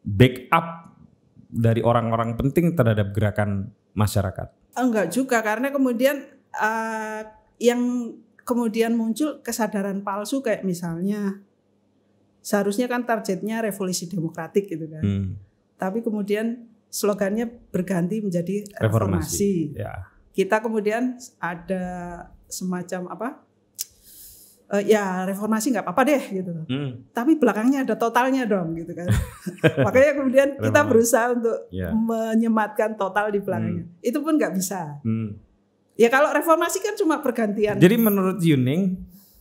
backup dari orang-orang penting terhadap gerakan masyarakat? Enggak juga karena kemudian uh, yang kemudian muncul kesadaran palsu kayak misalnya seharusnya kan targetnya revolusi demokratik gitu kan. Hmm. Tapi kemudian slogannya berganti menjadi reformasi. reformasi. Ya kita kemudian ada semacam apa uh, ya reformasi nggak apa-apa deh gitu hmm. tapi belakangnya ada totalnya dong gitu kan makanya kemudian kita berusaha untuk yeah. menyematkan total di belakangnya hmm. itu pun nggak bisa hmm. ya kalau reformasi kan cuma pergantian jadi menurut Yuning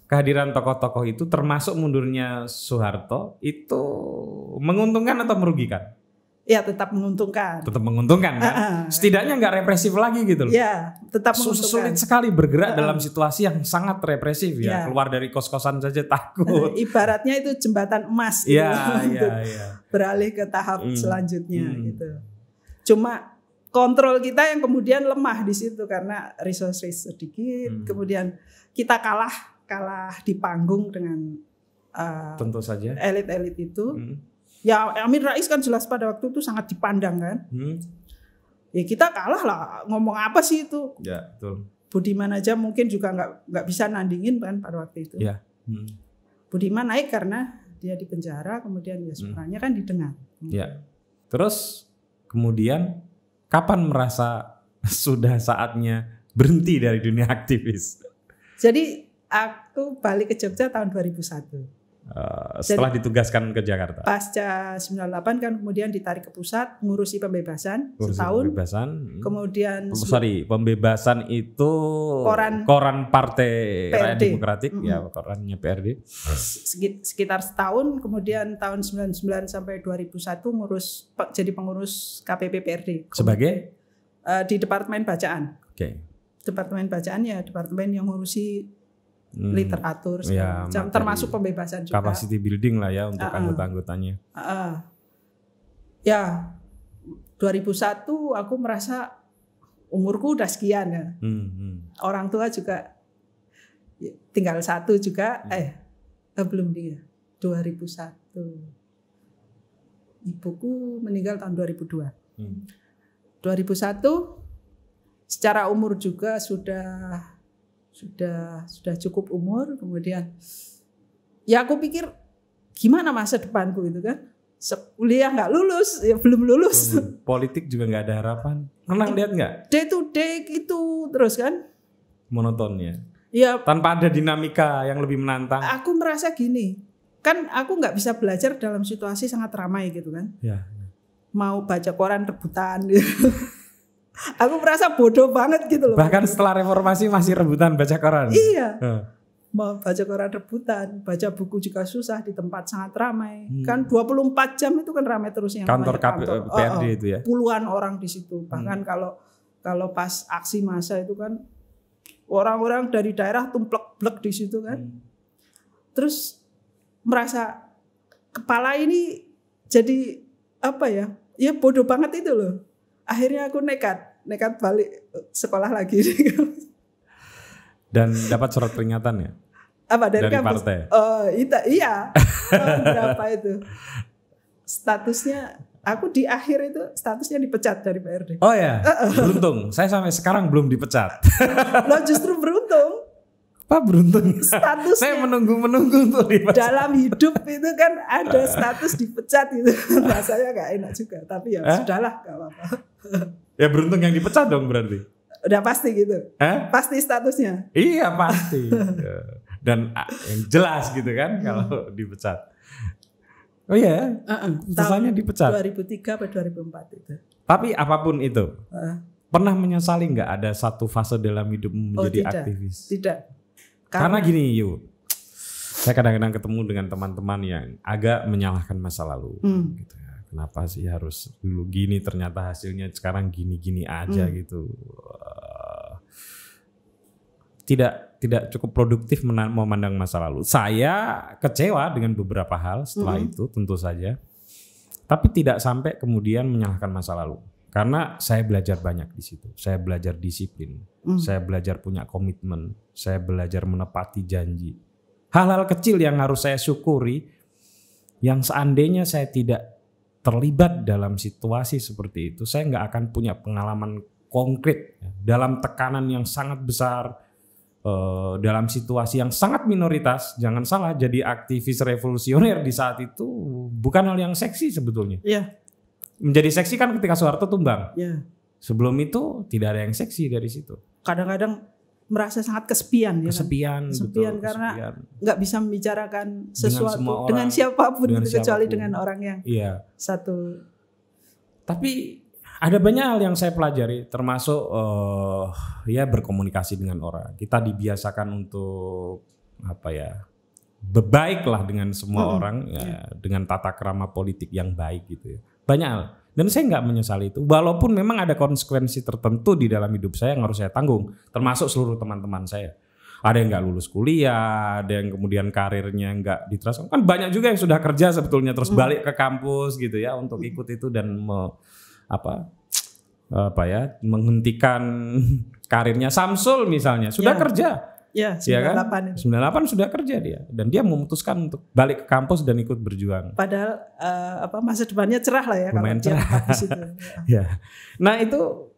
kehadiran tokoh-tokoh itu termasuk mundurnya Soeharto itu menguntungkan atau merugikan Ya tetap menguntungkan. Tetap menguntungkan kan. Uh-uh. Setidaknya nggak represif lagi gitu loh. Ya tetap menguntungkan. Sulit sekali bergerak uh-uh. dalam situasi yang sangat represif ya. ya. Keluar dari kos-kosan saja eh, takut. Ibaratnya itu jembatan emas. Iya iya iya. Beralih ke tahap hmm. selanjutnya hmm. gitu. Cuma kontrol kita yang kemudian lemah di situ karena resource resource sedikit, hmm. kemudian kita kalah kalah di panggung dengan uh, tentu saja elit-elit itu. Hmm ya Amin Rais kan jelas pada waktu itu sangat dipandang kan hmm. ya kita kalah lah ngomong apa sih itu ya betul Budiman aja mungkin juga nggak nggak bisa nandingin kan pada waktu itu ya hmm. Budiman naik karena dia di penjara kemudian ya suaranya hmm. kan didengar hmm. ya terus kemudian kapan merasa sudah saatnya berhenti dari dunia aktivis jadi aku balik ke Jogja tahun 2001 Eh, setelah Jadi, ditugaskan ke Jakarta. Pasca 98 kan kemudian ditarik ke pusat ngurusi pembebasan ngurusi setahun. Pembebasan. Kemudian oh, sorry, pembebasan itu koran koran Partai Rakyat Demokratik mm -hmm. ya korannya PRD. Sekitar setahun kemudian tahun 99 sampai 2001 ngurus jadi pengurus KPP PRD. Sebagai eh, di Departemen Bacaan. Oke. Okay. Departemen Bacaan ya departemen yang ngurusi literatur hmm, ya, macam termasuk pembebasan juga capacity building lah ya untuk uh anggota-anggotanya uh-uh. ya 2001 aku merasa umurku udah sekian ya hmm, hmm. orang tua juga tinggal satu juga hmm. eh, eh belum dia 2001 ibuku meninggal tahun 2002 hmm. 2001 secara umur juga sudah sudah sudah cukup umur kemudian ya aku pikir gimana masa depanku itu kan kuliah nggak lulus ya belum lulus politik juga nggak ada harapan pernah lihat nggak day to day gitu terus kan monoton ya ya tanpa ada dinamika yang lebih menantang aku merasa gini kan aku nggak bisa belajar dalam situasi sangat ramai gitu kan ya. mau baca koran rebutan gitu. Aku merasa bodoh banget gitu loh. Bahkan setelah reformasi masih rebutan baca koran. Iya. Hmm. baca koran rebutan, baca buku juga susah di tempat sangat ramai. Hmm. Kan 24 jam itu kan ramai terus yang kantor, kantor oh, oh, itu ya. Puluhan orang di situ. Hmm. Bahkan hmm. kalau kalau pas aksi masa itu kan orang-orang dari daerah tumplek-blek di situ kan. Hmm. Terus merasa kepala ini jadi apa ya? Ya bodoh banget itu loh akhirnya aku nekat nekat balik sekolah lagi dan dapat surat peringatan ya apa dari, dari kampus? partai oh itu iya tahun berapa itu statusnya aku di akhir itu statusnya dipecat dari PRD oh ya uh -uh. beruntung saya sampai sekarang belum dipecat lo justru beruntung apa beruntung status saya menunggu menunggu untuk dipecat. dalam hidup itu kan ada status dipecat itu rasanya nah, gak enak juga tapi ya eh? sudahlah gak apa-apa ya beruntung yang dipecat dong berarti. Udah pasti gitu. Eh? Pasti statusnya. Iya pasti. Ya. Dan ah, yang jelas gitu kan hmm. kalau dipecat. Oh iya, yeah. uh -uh. dipecat. 2003 atau 2004 itu. Tapi apapun itu, uh. pernah menyesali nggak ada satu fase dalam hidup oh, menjadi oh, tidak. aktivis? Tidak. Karena, Karena gini, yuk, saya kadang-kadang ketemu dengan teman-teman yang agak menyalahkan masa lalu. Hmm. Gitu. Ya kenapa sih harus dulu gini ternyata hasilnya sekarang gini-gini aja hmm. gitu eh, tidak tidak cukup produktif memandang masa lalu. Saya kecewa dengan beberapa hal setelah hmm. itu tentu saja. Tapi tidak sampai kemudian menyalahkan masa lalu. Karena saya belajar banyak di situ. Saya belajar disiplin, hmm. saya belajar punya komitmen, saya belajar menepati janji. Hal-hal kecil yang harus saya syukuri yang seandainya saya tidak terlibat dalam situasi seperti itu, saya nggak akan punya pengalaman konkret ya, dalam tekanan yang sangat besar, eh, dalam situasi yang sangat minoritas. Jangan salah, jadi aktivis revolusioner di saat itu bukan hal yang seksi sebetulnya. Iya. Menjadi seksi kan ketika Soeharto tumbang. Iya. Sebelum itu tidak ada yang seksi dari situ. Kadang-kadang merasa sangat kesepian ya kesepian, kan? kesepian betul, karena nggak bisa membicarakan sesuatu dengan, orang, dengan siapapun dengan siapapun. kecuali dengan orang yang iya. satu tapi ada banyak hal yang saya pelajari termasuk uh, ya berkomunikasi dengan orang kita dibiasakan untuk apa ya Bebaiklah dengan semua hmm, orang ya, iya. dengan tata krama politik yang baik gitu ya banyak hal dan saya nggak menyesali itu. Walaupun memang ada konsekuensi tertentu di dalam hidup saya yang harus saya tanggung. Termasuk seluruh teman-teman saya. Ada yang nggak lulus kuliah, ada yang kemudian karirnya nggak diteruskan. Kan banyak juga yang sudah kerja sebetulnya terus hmm. balik ke kampus gitu ya untuk hmm. ikut itu dan me, apa apa ya menghentikan karirnya Samsul misalnya sudah ya. kerja Ya, 98. Ya kan? 98 sudah kerja dia dan dia memutuskan untuk balik ke kampus dan ikut berjuang. Padahal uh, apa masa depannya cerah lah ya Lumayan kalau cerah. itu. ya. Nah, itu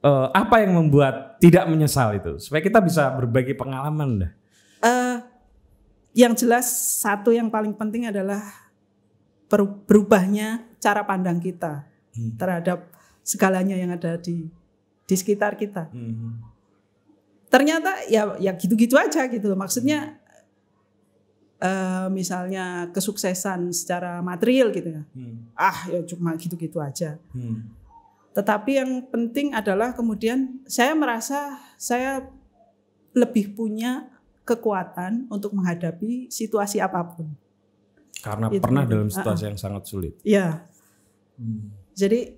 uh, apa yang membuat tidak menyesal itu? Supaya kita bisa berbagi pengalaman dah. Uh, yang jelas satu yang paling penting adalah berubahnya cara pandang kita hmm. terhadap segalanya yang ada di di sekitar kita. Hmm ternyata ya ya gitu-gitu aja gitu loh. Maksudnya uh, misalnya kesuksesan secara material gitu ya. Hmm. Ah ya cuma gitu-gitu aja. Hmm. Tetapi yang penting adalah kemudian saya merasa saya lebih punya kekuatan untuk menghadapi situasi apapun. Karena gitu. pernah dalam situasi uh -uh. yang sangat sulit. Ya. Hmm. Jadi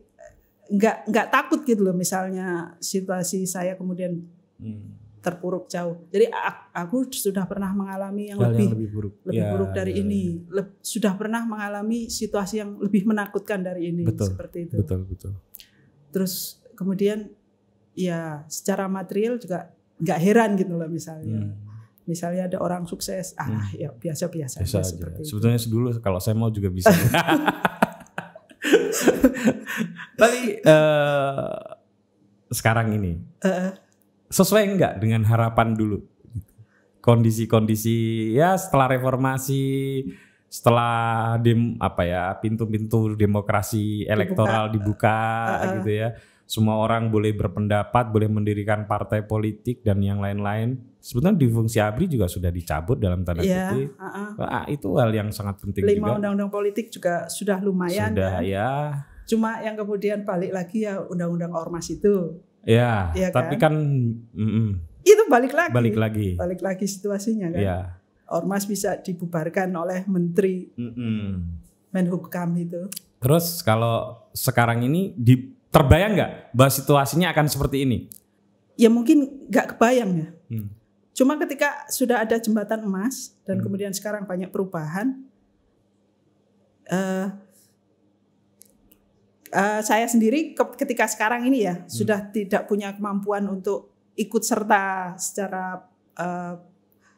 nggak nggak takut gitu loh misalnya situasi saya kemudian hmm terpuruk jauh. Jadi aku sudah pernah mengalami yang, lebih, yang lebih buruk, lebih ya, buruk dari ya, ini. Ya. Sudah pernah mengalami situasi yang lebih menakutkan dari ini, betul, seperti itu. Betul, betul. Terus kemudian ya secara material juga nggak heran gitu loh misalnya. Hmm. Misalnya ada orang sukses, ah hmm. ya biasa-biasa Biasa aja. Sebetulnya dulu kalau saya mau juga bisa. Tapi uh, sekarang ini. Uh, sesuai enggak dengan harapan dulu kondisi-kondisi ya setelah reformasi setelah dem apa ya pintu-pintu demokrasi elektoral dibuka, dibuka uh -uh. gitu ya semua orang boleh berpendapat boleh mendirikan partai politik dan yang lain-lain sebetulnya di fungsi abri juga sudah dicabut dalam tanda yeah, kutip uh -uh. Nah, itu hal yang sangat penting lima undang-undang politik juga sudah lumayan sudah kan? ya cuma yang kemudian balik lagi ya undang-undang ormas itu Ya, ya tapi kan, mm, itu balik lagi. Balik lagi. Balik lagi situasinya kan. Ya. Ormas bisa dibubarkan oleh menteri. Mm -mm. Menhukam itu. Terus kalau sekarang ini di terbayang nggak bahwa situasinya akan seperti ini? Ya mungkin nggak kebayang ya. Hmm. Cuma ketika sudah ada jembatan emas dan hmm. kemudian sekarang banyak perubahan, uh, Eh, saya sendiri ketika sekarang ini ya hmm. sudah tidak punya kemampuan untuk ikut serta secara uh,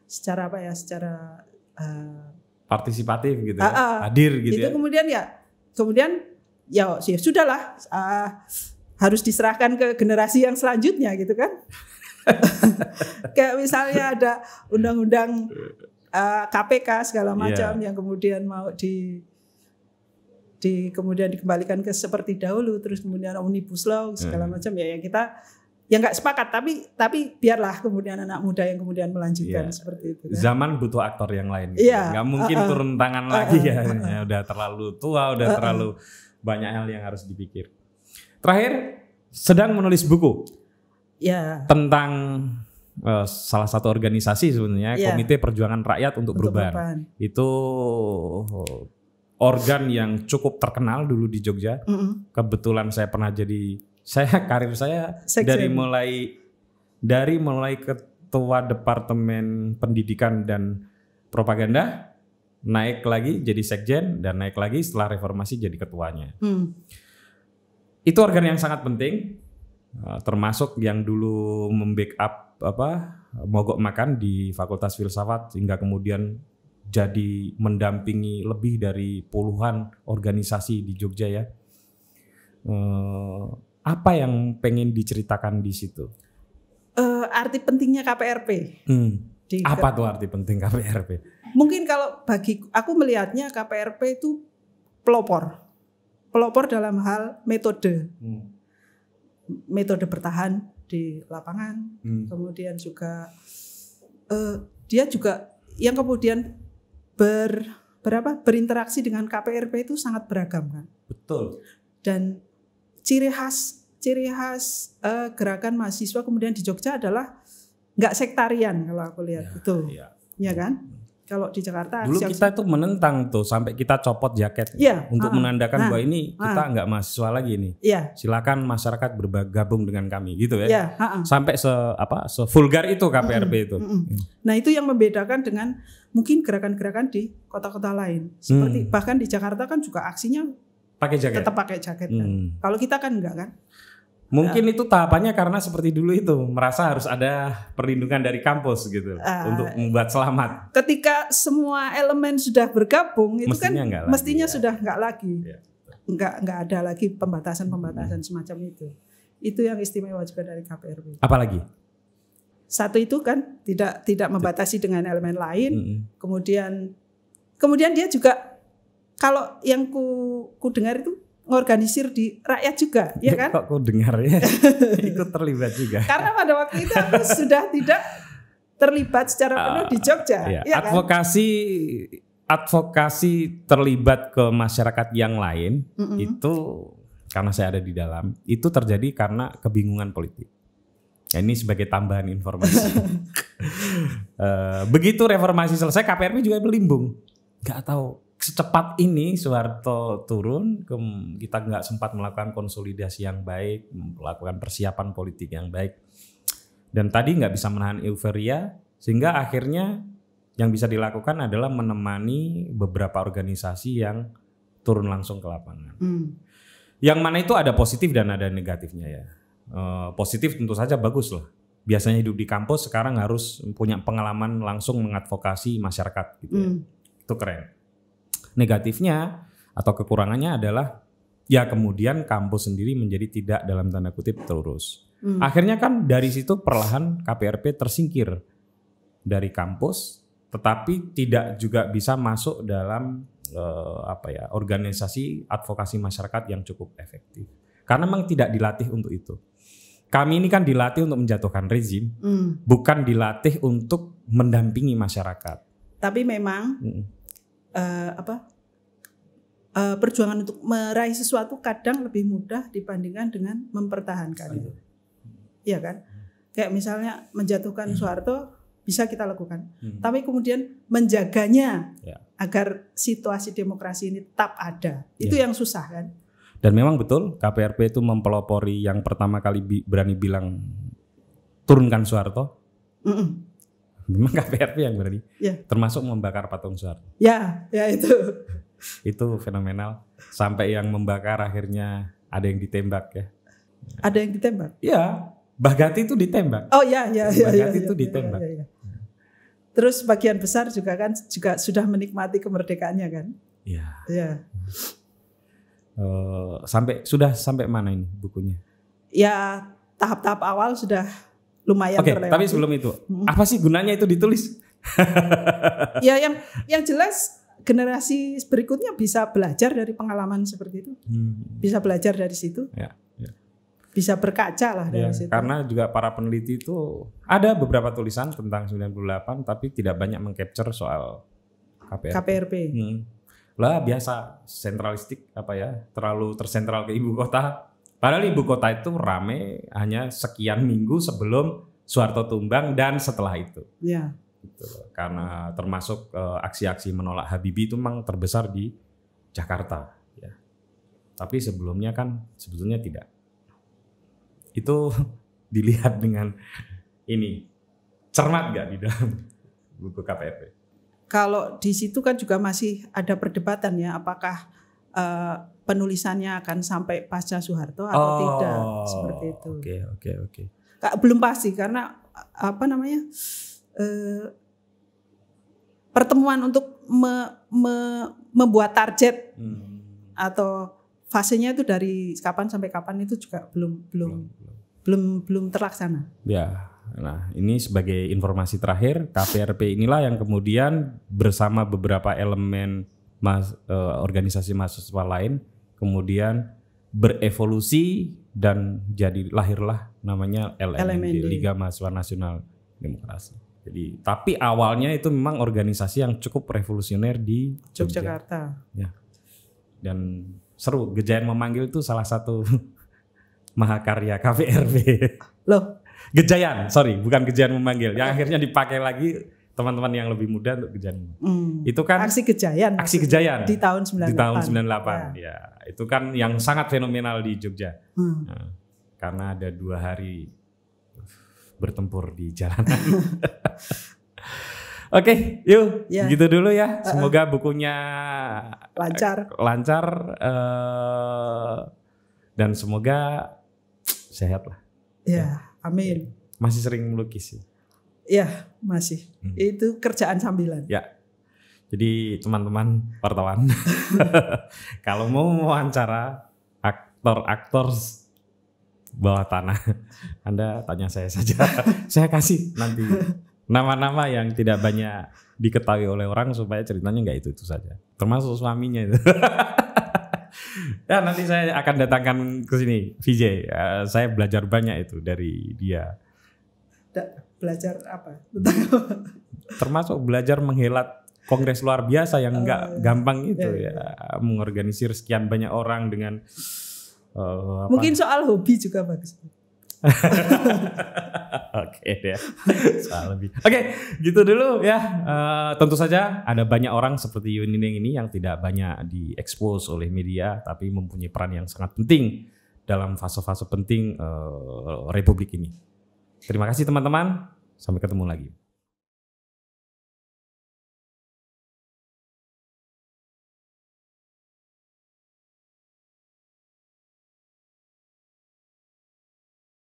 secara apa ya secara uh, partisipatif gitu uh, ya, ah, ah. hadir gitu itu ya. kemudian ya kemudian ya, ya sudahlah uh, harus diserahkan ke generasi yang selanjutnya gitu kan kayak misalnya ada undang-undang uh, KPK segala iya. macam yeah. yang kemudian mau di di kemudian dikembalikan ke seperti dahulu terus kemudian omnibus law segala hmm. macam ya yang kita yang nggak sepakat tapi tapi biarlah kemudian anak muda yang kemudian melanjutkan yeah. seperti itu ya. zaman butuh aktor yang lain gitu. yeah. nggak mungkin uh, uh, turun tangan uh, lagi ya. Uh, uh, udah terlalu tua udah uh, uh. terlalu banyak hal yang harus dipikir terakhir sedang menulis buku yeah. tentang uh, salah satu organisasi sebenarnya yeah. Komite Perjuangan Rakyat untuk, untuk perubahan. berubah itu organ yang cukup terkenal dulu di Jogja. Mm -hmm. Kebetulan saya pernah jadi saya karir saya Seksi. dari mulai dari mulai ketua departemen pendidikan dan propaganda naik lagi jadi sekjen dan naik lagi setelah reformasi jadi ketuanya. Mm. Itu organ yang sangat penting eh, termasuk yang dulu membackup apa mogok makan di Fakultas Filsafat hingga kemudian jadi mendampingi lebih dari puluhan organisasi di Jogja ya. Eh, apa yang pengen diceritakan di situ? Uh, arti pentingnya KPRP. Hmm. apa tuh arti penting KPRP? Mungkin kalau bagi aku melihatnya KPRP itu pelopor, pelopor dalam hal metode, hmm. metode bertahan di lapangan, hmm. kemudian juga uh, dia juga yang kemudian ber berapa berinteraksi dengan KPRP itu sangat beragam kan. Betul. Dan ciri khas ciri khas uh, gerakan mahasiswa kemudian di Jogja adalah nggak sektarian kalau aku lihat ya, itu, ya. ya kan? Kalau di Jakarta dulu siap -siap. kita itu menentang tuh sampai kita copot jaket ya, untuk uh, menandakan nah, bahwa ini uh, kita nggak mahasiswa lagi nih. Ya. Silakan masyarakat bergabung dengan kami gitu ya. ya uh, uh. Sampai se apa se vulgar itu KPRP mm, itu. Mm, mm. Nah itu yang membedakan dengan mungkin gerakan-gerakan di kota-kota lain. Seperti hmm. bahkan di Jakarta kan juga aksinya pakai jaket. Tetap pakai jaket kan. Hmm. Kalau kita kan enggak kan. Mungkin uh, itu tahapannya karena seperti dulu itu merasa harus ada perlindungan dari kampus gitu uh, untuk membuat selamat. Ketika semua elemen sudah bergabung itu mestinya kan lagi, mestinya ya. sudah nggak lagi. Ya. Nggak nggak ada lagi pembatasan-pembatasan hmm. semacam itu. Itu yang istimewa juga dari KPRB. Apalagi? satu itu kan tidak tidak membatasi dengan elemen lain. -hmm. Kemudian kemudian dia juga kalau yang ku ku dengar itu mengorganisir di rakyat juga, ya, kan? Kok ku dengar ya? Ikut terlibat juga. Karena pada waktu itu aku sudah tidak terlibat secara ah, penuh di Jogja. iya. ya kan? advokasi kan? advokasi terlibat ke masyarakat yang lain mm -hmm. itu karena saya ada di dalam itu terjadi karena kebingungan politik. Ya, ini sebagai tambahan informasi. uh, begitu reformasi selesai, KPRP juga berlimbung. Gak tahu secepat ini Soeharto turun, kita nggak sempat melakukan konsolidasi yang baik, melakukan persiapan politik yang baik. Dan tadi nggak bisa menahan euforia, sehingga akhirnya yang bisa dilakukan adalah menemani beberapa organisasi yang turun langsung ke lapangan. Hmm. Yang mana itu ada positif dan ada negatifnya ya Eh, positif tentu saja bagus lah. Biasanya hidup di kampus sekarang harus punya pengalaman langsung mengadvokasi masyarakat gitu. Ya. Hmm. Itu keren. Negatifnya atau kekurangannya adalah ya kemudian kampus sendiri menjadi tidak dalam tanda kutip terurus. Mm. Akhirnya kan dari situ perlahan KPRP tersingkir dari kampus tetapi tidak juga bisa masuk dalam eh, apa ya organisasi advokasi masyarakat yang cukup efektif karena memang tidak dilatih untuk itu kami ini kan dilatih untuk menjatuhkan rezim, mm. bukan dilatih untuk mendampingi masyarakat. Tapi memang mm. uh, apa uh, perjuangan untuk meraih sesuatu kadang lebih mudah dibandingkan dengan mempertahankan itu. Iya. iya kan? Kayak misalnya menjatuhkan hmm. Soeharto bisa kita lakukan, hmm. tapi kemudian menjaganya iya. agar situasi demokrasi ini tetap ada, itu yeah. yang susah kan? Dan memang betul KPRP itu mempelopori yang pertama kali bi berani bilang turunkan Soeharto. Mm -mm. Memang KPRP yang berani. Yeah. Termasuk membakar patung Soeharto. Ya, yeah, ya yeah, itu. itu fenomenal. Sampai yang membakar akhirnya ada yang ditembak ya. Ada yang ditembak? Iya. Bagati itu ditembak. Oh iya, iya, iya. Bagati ya, ya, itu ya, ya, ditembak. Terus bagian besar juga kan juga sudah menikmati kemerdekaannya kan? Iya. Iya. Eh, sampai sudah sampai mana ini bukunya? Ya tahap-tahap awal sudah lumayan okay, terlewati. Tapi sebelum itu, hmm. apa sih gunanya itu ditulis? ya yang yang jelas generasi berikutnya bisa belajar dari pengalaman seperti itu, hmm. bisa belajar dari situ. ya. ya. Bisa berkaca lah dari ya, situ. Karena juga para peneliti itu ada beberapa tulisan tentang 98 tapi tidak banyak mengcapture soal KPRP. KPRP. Hmm lah biasa sentralistik apa ya terlalu tersentral ke ibu kota padahal ibu kota itu rame hanya sekian minggu sebelum Soeharto tumbang dan setelah itu ya. gitu. karena termasuk aksi eh, aksi-aksi menolak Habibie itu memang terbesar di Jakarta ya tapi sebelumnya kan sebetulnya tidak itu dilihat dengan ini cermat gak di dalam buku KPP kalau di situ kan juga masih ada perdebatan ya apakah uh, penulisannya akan sampai pasca Soeharto atau oh, tidak seperti itu. Oke okay, oke okay, oke. Okay. Belum pasti karena eh, apa namanya uh, pertemuan untuk me, me, membuat target hmm. atau fasenya itu dari kapan sampai kapan itu juga belum belum belum belum, belum terlaksana. Ya. Nah, ini sebagai informasi terakhir, KPRP inilah yang kemudian bersama beberapa elemen mas, eh, organisasi mahasiswa lain kemudian berevolusi dan jadi lahirlah namanya LMD Liga Mahasiswa Nasional Demokrasi. Jadi tapi awalnya itu memang organisasi yang cukup revolusioner di Yogyakarta. Ya. Dan seru, Gejayan memanggil itu salah satu mahakarya KPRB. Loh, gejayan, sorry, bukan gejayan memanggil. Yang akhirnya dipakai lagi teman-teman yang lebih muda untuk gejayan. Hmm. Itu kan aksi gejayan. Aksi gejayan di tahun 98. Di tahun 98. Ya, ya itu kan yang sangat fenomenal di Jogja. Hmm. Nah, karena ada dua hari bertempur di jalanan. Oke, okay, yuk, yeah. gitu dulu ya. Semoga bukunya lancar, lancar, uh, dan semoga sehat lah. Yeah. Ya. ya. Amin. Masih sering melukis sih. Ya, masih. Hmm. Itu kerjaan sambilan. Ya. Jadi teman-teman wartawan, kalau mau wawancara aktor-aktor bawah tanah, Anda tanya saya saja. saya kasih nanti nama-nama yang tidak banyak diketahui oleh orang supaya ceritanya nggak itu itu saja. Termasuk suaminya itu. ya nanti saya akan datangkan ke sini VJ. Uh, ya, saya belajar banyak itu dari dia. Da, belajar apa? Termasuk belajar menghelat kongres luar biasa yang enggak uh, oh, iya. gampang itu ya, ya mengorganisir sekian banyak orang dengan uh, apa? Mungkin soal hobi juga bagus. Oke deh. Soal lebih. Oke, okay, gitu dulu ya. Uh, tentu saja ada banyak orang seperti Yunin ini yang tidak banyak diekspos oleh media tapi mempunyai peran yang sangat penting dalam fase-fase penting uh, republik ini. Terima kasih teman-teman. Sampai ketemu lagi.